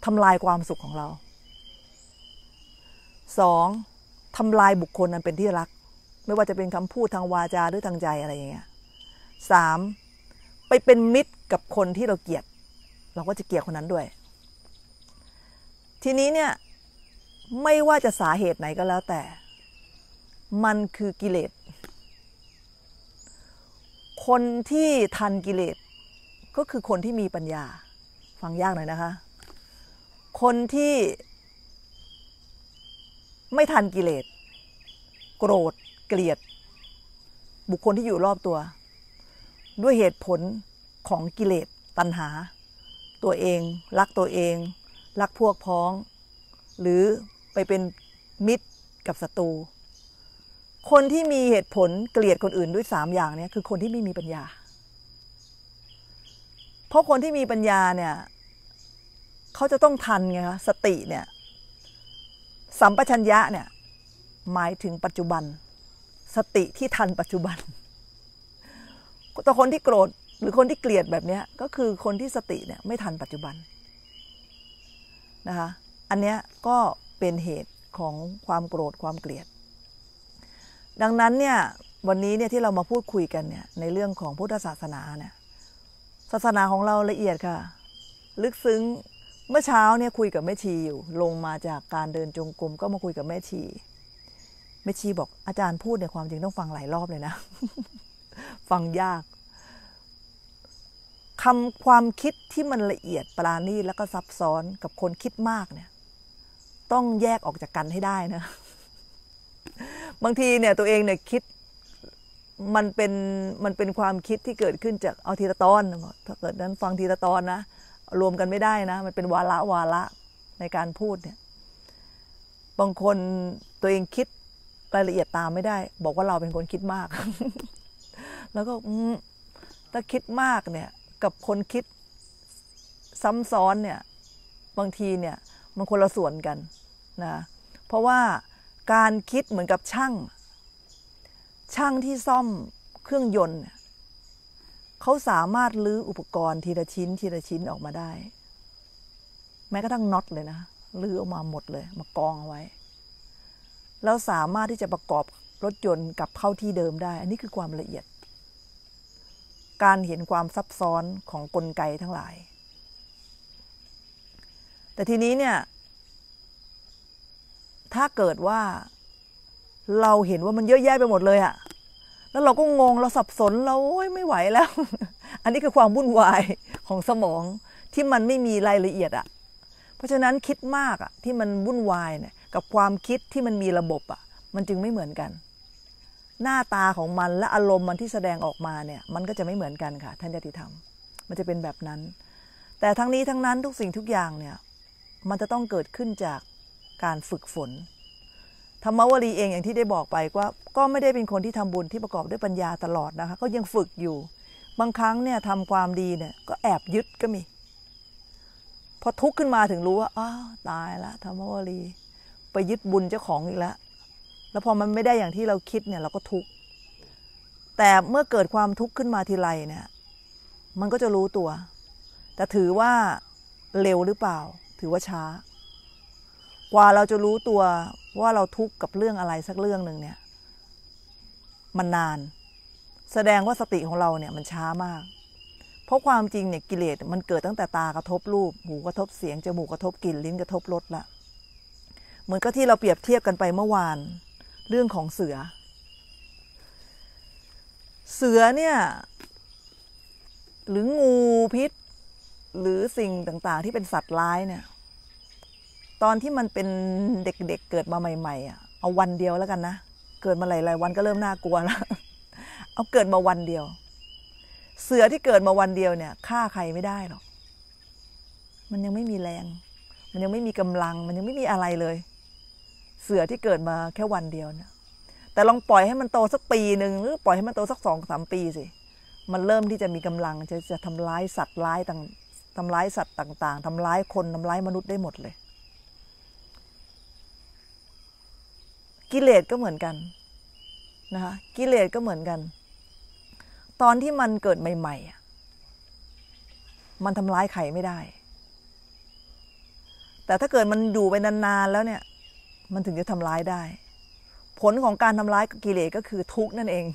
ทำลายความสุขของเราสองทำลายบุคคลนั้นเป็นที่รัก ไม่ว่าจะเป็นคำพูดทางวาจาหรือทางใจอะไรอย่างเงี้ยสามไปเป็นมิตรกับคนที่เราเกลียดเราก็จะเกลียดคนนั้นด้วย ทีนี้เนี่ย ไม่ว่าจะสาเหตุไหนก็แล้วแต่ มันคือกิเลสคนที่ทันกิเลสก็คือคนที่มีปัญญาฟังยากหน่อยนะคะ คนที่ไม่ทันกิเลสโกรธ เกลียด บุคคลที่อยู่รอบตัว ด้วยเหตุผลของกิเลสตัณหา ตัวเองรักตัวเองรักพวกพ้อง หรือไปเป็นมิตรกับศัตรูคนที่มีเหตุผลเกลียดคนอื่นด้วยสามอย่างเนี่ยคือคนที่ไม่มีปัญญาเพราะคนที่มีปัญญาเนี่ย เขาจะต้องทันไงคะสติเนี่ยสัมปชัญญะเนี่ยหมายถึงปัจจุบัน สติที่ทันปัจจุบันแต่คนที่โกรธหรือคนที่เกลียดแบบนี้ก็คือคนที่สติเนี่ยไม่ทันปัจจุบันนะคะอันนี้ก็เป็นเหตุของความโกรธความเกลียด ดังนั้นเนี่ยวันนี้เนี่ยที่เรามาพูดคุยกันเนี่ยในเรื่องของพุทธศาสนาเนี่ยศาสนาของเราละเอียดค่ะ ลึกซึ้งเมื่อเช้าเนี่ย คุยกับแม่ชีอยู่ลงมาจากการเดินจงกรมก็มาคุยกับแม่ชีแม่ชีบอกอาจารย์พูดเนี่ยความจริงต้องฟังหลายรอบเลยนะฟังยากคำความคิดที่มันละเอียดปราณีแล้วก็ซับซ้อนกับคนคิดมากเนี่ย ต้องแยกออกจากกันให้ได้นะบางทีเนี่ยตัวเองเนี่ยคิดมันเป็นมันเป็นความคิดที่เกิดขึ้นจาก เอาทีละตอนถ้าเกิดนั้นฟังทีละตอนนะรวมกันไม่ได้นะมันเป็นวาระวาระในการพูดเนี่ย บางคนตัวเองคิดรายละเอียดตามไม่ได้บอกว่าเราเป็นคนคิดมาก แล้วก็ ถ้าคิดมากเนี่ย กับคนคิดซ้ำซ้อนเนี่ย บางทีเนี่ยมันคนละส่วนกันนะ เพราะว่าการคิดเหมือนกับช่าง ช่างที่ซ่อมเครื่องยนต์เนี่ยเขาสามารถลื้ออุปกรณ์ทีละชิ้นทีละชิ้นออกมาได้ แม้กระทั่งน็อตเลยนะลื้อออกมาหมดเลยมากองเอาไว้แล้วสามารถที่จะประกอบรถยนต์กลับเข้าที่เดิมได้ อันนี้คือความละเอียด การเห็นความซับซ้อนของกลไกทั้งหลาย แต่ทีนี้เนี่ย ถ้าเกิดว่าเราเห็นว่ามันเยอะแยะไปหมดเลยอะแล้วเราก็งงเราสับสนเราไม่ไหวแล้ว อันนี้คือความวุ่นวายของสมองที่มันไม่มีรายละเอียดอะเพราะฉะนั้นคิดมากอะที่มันวุ่นวายเนี่ยกับความคิดที่มันมีระบบอ่ะมันจึงไม่เหมือนกัน หน้าตาของมันและอารมณ์มันที่แสดงออกมาเนี่ยมันก็จะไม่เหมือนกันค่ะท่านยติธรรม มันจะเป็นแบบนั้น แต่ทั้งนี้ทั้งนั้นทุกสิ่งทุกอย่างเนี่ย มันจะต้องเกิดขึ้นจากการฝึกฝนธรรมวลีเองอย่างที่ได้บอกไปว่าก็ไม่ได้เป็นคนที่ทำบุญที่ประกอบด้วยปัญญาตลอดนะคะก็ยังฝึกอยู่ บางครั้งเนี่ยทำความดีเนี่ย ก็แอบยึดก็มี พอทุกข์ขึ้นมาถึงรู้ว่าอ้าวตายละธรรมวลีไปยึดบุญเจ้าของอีกแล้วแล้ว พอมันไม่ได้อย่างที่เราคิดเนี่ย เราก็ทุกข์แต่เมื่อเกิดความทุกข์ขึ้นมาทีไรเนี่ย มันก็จะรู้ตัว แต่ถือว่าเร็วหรือเปล่า ถือว่าช้ากว่าเราจะรู้ตัวว่าเราทุกข์กับเรื่องอะไรสักเรื่องหนึ่งเนี่ย มันนาน แสดงว่าสติของเราเนี่ยมันช้ามาก เพราะความจริงเนี่ยกิเลส มันเกิดตั้งแต่ ตา กระทบรูปหูกระทบเสียงจมูกกระทบกลิ่นลิ้นกระทบรสละเหมือนกับที่เราเปรียบเทียบกันไปเมื่อวานเรื่องของเสือ เสือเนี่ย หรืองูพิษหรือสิ่งต่าง ๆ ที่เป็นสัตว์ร้ายเนี่ยตอนที่มันเป็นเด็กๆเเกิดมาใหม่ๆอ่ะเอาวันเดียวแล้วกันนะ เกิดมาหลายๆวันก็เริ่มน่ากลัวแล้ว เอาเกิดมาวันเดียว เสือที่เกิดมาวันเดียวเนี่ยฆ่าใครไม่ได้หรอก มันยังไม่มีแรง มันยังไม่มีกำลัง มันยังไม่มีอะไรเลย เสือที่เกิดมาแค่วันเดียวเนี่ยแต่ลองปล่อยให้มันโตสักปีหนึ่งหรือปล่อยให้มันโตสักสองสามปีสิ มันเริ่มที่จะมีกำลัง จะจะทำร้ายสัตว์ร้ายต่างทำร้ายสัตว์ต่าง ๆทำร้ายคนทำร้ายมนุษย์ได้หมดเลยกิเลสก็เหมือนกันนะคะกิเลสก็เหมือนกัน ตอนที่มันเกิดใหม่ๆมันทำร้ายใครไม่ได้ แต่ถ้าเกิดมันอยู่ไปนานๆแล้วเนี่ย มันถึงจะทำร้ายได้ ผลของการทำร้ายกิเลสก็คือทุกนั่นเอง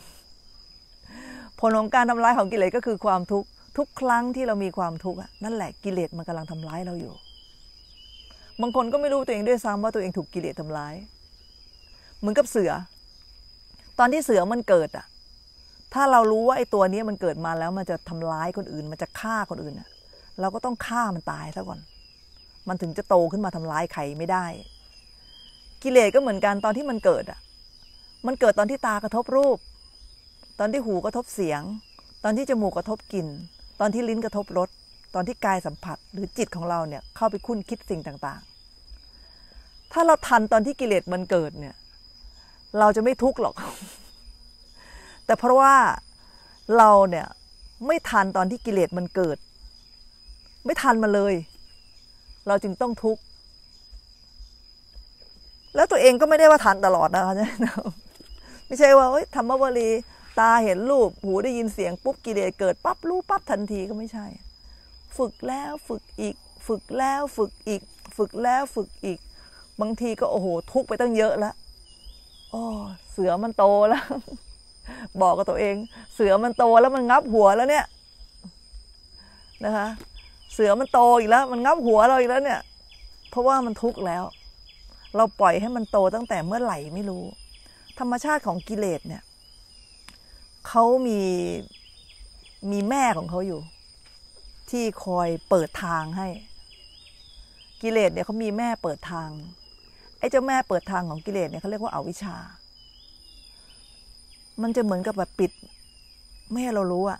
ผลของการทำร้ายของกิเลสก็คือความทุกทุกครั้งที่เรามีความทุกข์นั่นแหละกิเลสมันกำลังทำร้ายเราอยู่บางคนก็ไม่รู้ตัวเองด้วยซ้ำว่าตัวเองถูกกิเลสทำร้ายเหมือนกับเสือ ตอนที่เสือมันเกิดอ่ะ ถ้าเรารู้ว่าไอ้ตัวนี้มันเกิดมาแล้วมันจะทำร้ายคนอื่น มันจะฆ่าคนอื่นอ่ะเราก็ต้องฆ่ามันตายซะก่อน มันถึงจะโตขึ้นมาทำร้ายใครไม่ได้ กิเลสก็เหมือนกัน ตอนที่มันเกิดอ่ะ มันเกิดตอนที่ตากระทบรูป ตอนที่หูกระทบเสียง ตอนที่จมูกกระทบกลิ่น ตอนที่ลิ้นกระทบรส ตอนที่กายสัมผัส หรือจิตของเราเนี่ย เข้าไปคุ้นคิดสิ่งต่างๆ ถ้าเราทันตอนที่กิเลสมันเกิดเนี่ยเราจะไม่ทุกข์หรอก แต่เพราะว่าเราเนี่ยไม่ทันตอนที่กิเลสมันเกิด ไม่ทันมาเลย เราจึงต้องทุกข์ แล้วตัวเองก็ไม่ได้ว่าทันตลอดนะคะไม่ใช่ว่าธรรมวลีตาเห็นรูป หูได้ยินเสียง ปุ๊บ กิเลสเกิดปั๊บ รู้ปั๊บทันทีก็ไม่ใช่ ฝึกแล้วฝึกอีก ฝึกแล้วฝึกอีก ฝึกแล้วฝึกอีก บางทีก็โอ้โหทุกไปตั้งเยอะแล้วโอ้เสือมันโตแล้ว บอกกับตัวเอง เสือมันโตแล้วมันงับหัวแล้วเนี่ย นะคะ เสือมันโตอีกแล้ว มันงับหัวเราอีกแล้วเนี่ย เพราะว่ามันทุกข์แล้ว เราปล่อยให้มันโตตั้งแต่เมื่อไหร่ไม่รู้ ธรรมชาติของกิเลสเนี่ยเขามีมีแม่ของเขาอยู่ ที่คอยเปิดทางให้ กิเลสเนี่ยเขามีแม่เปิดทางไอ้เจ้าแม่เปิดทางของกิเลสเนี่ยเขาเรียกว่าอาวิชชา มันจะเหมือนกับแบบปิด ไม่ให้เรารู้อะ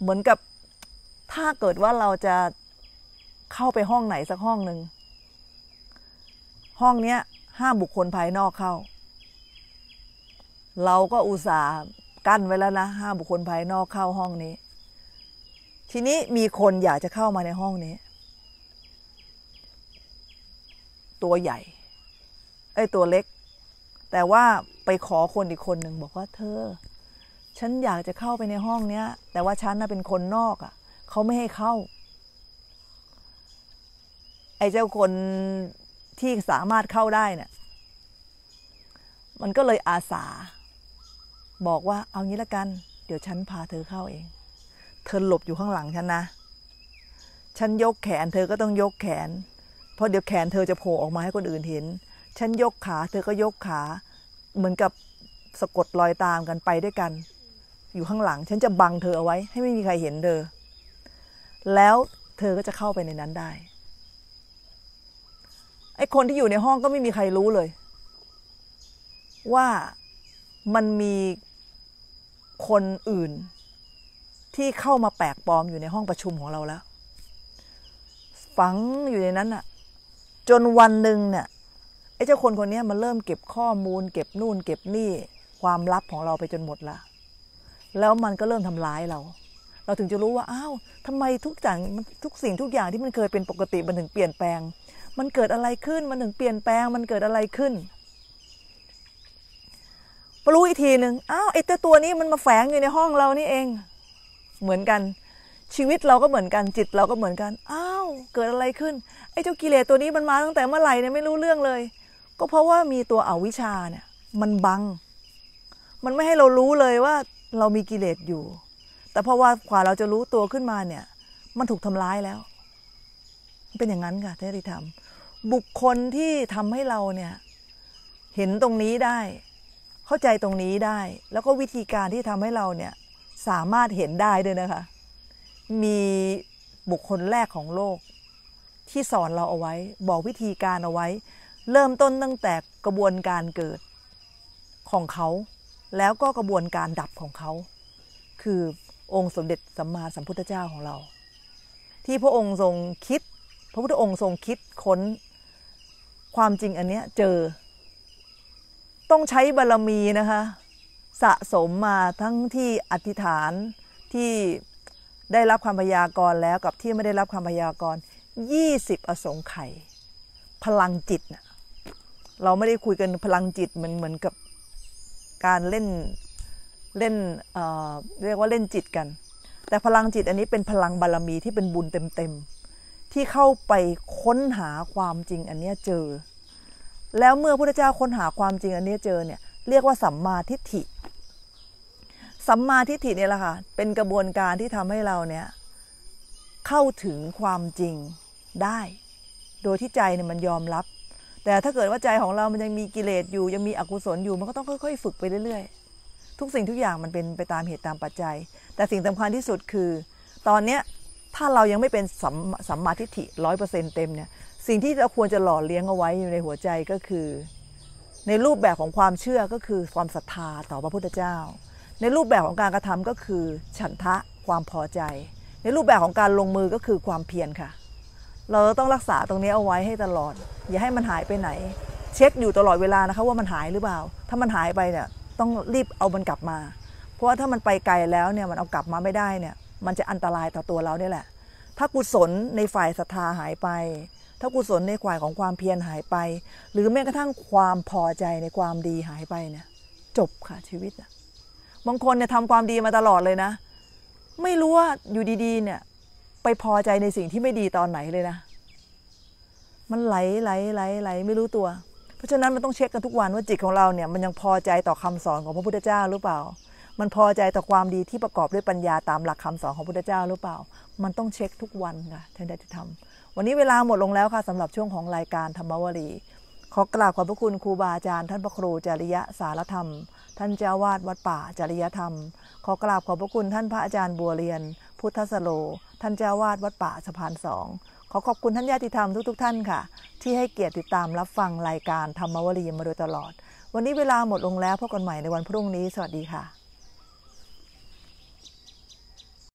เหมือนกับถ้าเกิดว่าเราจะเข้าไปห้องไหนสักห้องหนึ่งห้องเนี้ย ห้ามบุคคลภายนอกเข้า เราก็อุตส่าห์กั้นไว้แล้วนะห้ามบุคคลภายนอกเข้าห้องนี้ ทีนี้มีคนอยากจะเข้ามาในห้องนี้ตัวใหญ่ไอ้ตัวเล็ก แต่ว่าไปขอคนอีกคนหนึ่งบอกว่าเธอ ฉันอยากจะเข้าไปในห้องเนี้ย แต่ว่าฉันน่ะเป็นคนนอกอะ่ะ เขาไม่ให้เข้า ไอ้เจ้าคนที่สามารถเข้าได้เนี่ยมันก็เลยอาสา บอกว่าเอางี้ละกัน เดี๋ยวฉันพาเธอเข้าเอง เธอหลบอยู่ข้างหลังฉันนะ ฉันยกแขนเธอก็ต้องยกแขนเพราะเดี๋ยวแขนเธอจะโผล่ออกมาให้คนอื่นเห็น ฉันยกขา เธอก็ยกขา เหมือนกับสะกดรอยตามกันไปด้วยกัน อยู่ข้างหลัง ฉันจะบังเธอเอาไว้ให้ไม่มีใครเห็นเธอ แล้วเธอก็จะเข้าไปในนั้นได้ ไอ้คนที่อยู่ในห้องก็ไม่มีใครรู้เลย ว่ามันมีคนอื่น ที่เข้ามาแปลกปลอม อยู่ในห้องประชุมของเราแล้วฝังอยู่ในนั้นอะจนวันหนึ่งเนี่ย ไอ้เจ้าคนคนนี้มันเริ่มเก็บข้อมูล เก็บนู่น เก็บนี่ความลับของเราไปจนหมดละแล้วมันก็เริ่มทำร้ายเรา เราถึงจะรู้ว่าอ้าวทำไมทุกอย่างทุกสิ่งทุกอย่างที่มันเคยเป็นปกติ มันถึงเปลี่ยนแปลง มันเกิดอะไรขึ้นมันถึงเปลี่ยนแปลง มันเกิดอะไรขึ้นรู้อีกทีหนึ่งอ้าวไอ้เจ้าตัวนี้มันมาแฝงอยู่ในห้องเรานี่เอง เหมือนกันชีวิตเราก็เหมือนกันจิตเราก็เหมือนกันอ้าวเกิดอะไรขึ้นไอ้เจ้ากิเลสตัวนี้มันมาตั้งแต่เมื่อไหร่เนี่ยไม่รู้เรื่องเลย ก็เพราะว่ามีตัวอวิชชาเนี่ย มันบัง มันไม่ให้เรารู้เลยว่าเรามีกิเลสอยู่ แต่เพราะว่ากว่าเราจะรู้ตัวขึ้นมาเนี่ย มันถูกทำร้ายแล้วเป็นอย่างนั้นค่ะทีิธรรมบุคคลที่ทำให้เราเนี่ย เห็นตรงนี้ได้ เข้าใจตรงนี้ได้ แล้วก็วิธีการที่ทำให้เราเนี่ย สามารถเห็นได้ด้วยนะคะมีบุคคลแรกของโลกที่สอนเราเอาไว้ บอกวิธีการเอาไว้ เริ่มต้นตั้งแต่กระบวนการเกิดของเขา แล้วก็กระบวนการดับของเขา คือองค์สมเด็จสัมมาสัมพุทธเจ้าของเรา ที่พระองค์ทรงคิด พระพุทธองค์ทรงคิดค้นความจริงอันเนี้ยเจอต้องใช้บารรมีนะคะสะสมมาทั้งที่อธิษฐานที่ได้รับความพยากรณ์แล้วกับที่ไม่ได้รับความพยากรณ์ยี่สิบอสงไขยพลังจิตนะเราไม่ได้คุยกันพลังจิตเหมือนเหมือนกับการเล่นเล่นเเรียกว่าเล่นจิตกัน แต่พลังจิตอันนี้เป็นพลังบารรมีที่เป็นบุญเต็มๆที่เข้าไปค้นหาความจริงอันนี้เจอ แล้วเมื่อพระเจ้าค้นหาความจริงอันนี้เจอเนี่ยเรียกว่าสัมมาทิฏฐิสัมมาทิฏฐิเนี่ยแหละค่ะ เป็นกระบวนการที่ทำให้เราเนี่ยเข้าถึงความจริงได้ โดยที่ใจเนี่ยมันยอมรับ แต่ถ้าเกิดว่าใจของเรา มันยังมีกิเลสอยู่ยังมีอกุศลอยู่ มันก็ต้องค่อย ๆ ฝึกไปเรื่อย ๆ ทุกสิ่งทุกอย่างมันเป็นไปตามเหตุตามปัจจัย แต่สิ่งสำคัญที่สุดคือ ตอนเนี้ยถ้าเรายังไม่เป็นสัมสมมาทิฏฐิร้อยเปอร์เซ็นต์เต็มเนี่ย สิ่งที่เราควรจะหล่อเลี้ยงเอาไว้อยู่ในหัวใจก็คือ ในรูปแบบของความเชื่อก็คือความศรัทธาต่อพระพุทธเจ้าในรูปแบบของการกระทำก็คือฉันทะความพอใจ ในรูปแบบของการลงมือก็คือความเพียรค่ะ เราต้องรักษาตรงนี้เอาไว้ให้ตลอด อย่าให้มันหายไปไหน เช็คอยู่ตลอดเวลานะคะว่ามันหายหรือเปล่า ถ้ามันหายไปเนี่ย ต้องรีบเอามันกลับมา เพราะว่าถ้ามันไปไกลแล้วเนี่ยมันเอากลับมาไม่ได้เนี่ยมันจะอันตรายต่อตัวเราเนี่ยแหละ ถ้ากุศลในฝ่ายศรัทธาหายไป ถ้ากุศลในฝ่ายของความเพียรหายไป หรือแม้กระทั่งความพอใจในความดีหายไปเนี่ยจบค่ะชีวิตอะบางคนเนี่ยทำความดีมาตลอดเลยนะ ไม่รู้ว่าอยู่ดีๆเนี่ย ไปพอใจในสิ่งที่ไม่ดีตอนไหนเลยนะ มันไหลไหลไหลไหลไม่รู้ตัว เพราะฉะนั้นมันต้องเช็คกันทุกวันว่าจิตของเราเนี่ย มันยังพอใจต่อคำสอนของพระพุทธเจ้าหรือเปล่า มันพอใจต่อความดีที่ประกอบด้วยปัญญาตามหลักคำสอนของพระพุทธเจ้าหรือเปล่า มันต้องเช็คทุกวันค่ะท่านได้จะทำวันนี้เวลาหมดลงแล้วค่ะสำหรับช่วงของรายการธรรมวรีขอกราบขอบพระคุณครูบาอาจารย์ท่านพระครูจริยะสารธรรมท่านเจ้าวาดวัดป่าจริยธรรม ขอกราบขอบพระคุณท่านพระอาจารย์บัวเรียน พุทธสโล ท่านเจ้าวาดวัดป่าสะพานสองขอขอบคุณท่านญาติธรรมทุกๆทท่านค่ะ ที่ให้เกียรติติดตามรับฟังรายการธรรมวรีมาโดยตลอด วันนี้เวลาหมดลงแล้วพบกันใหม่ในวันพรุ่งนี้สวัสดีค่ะ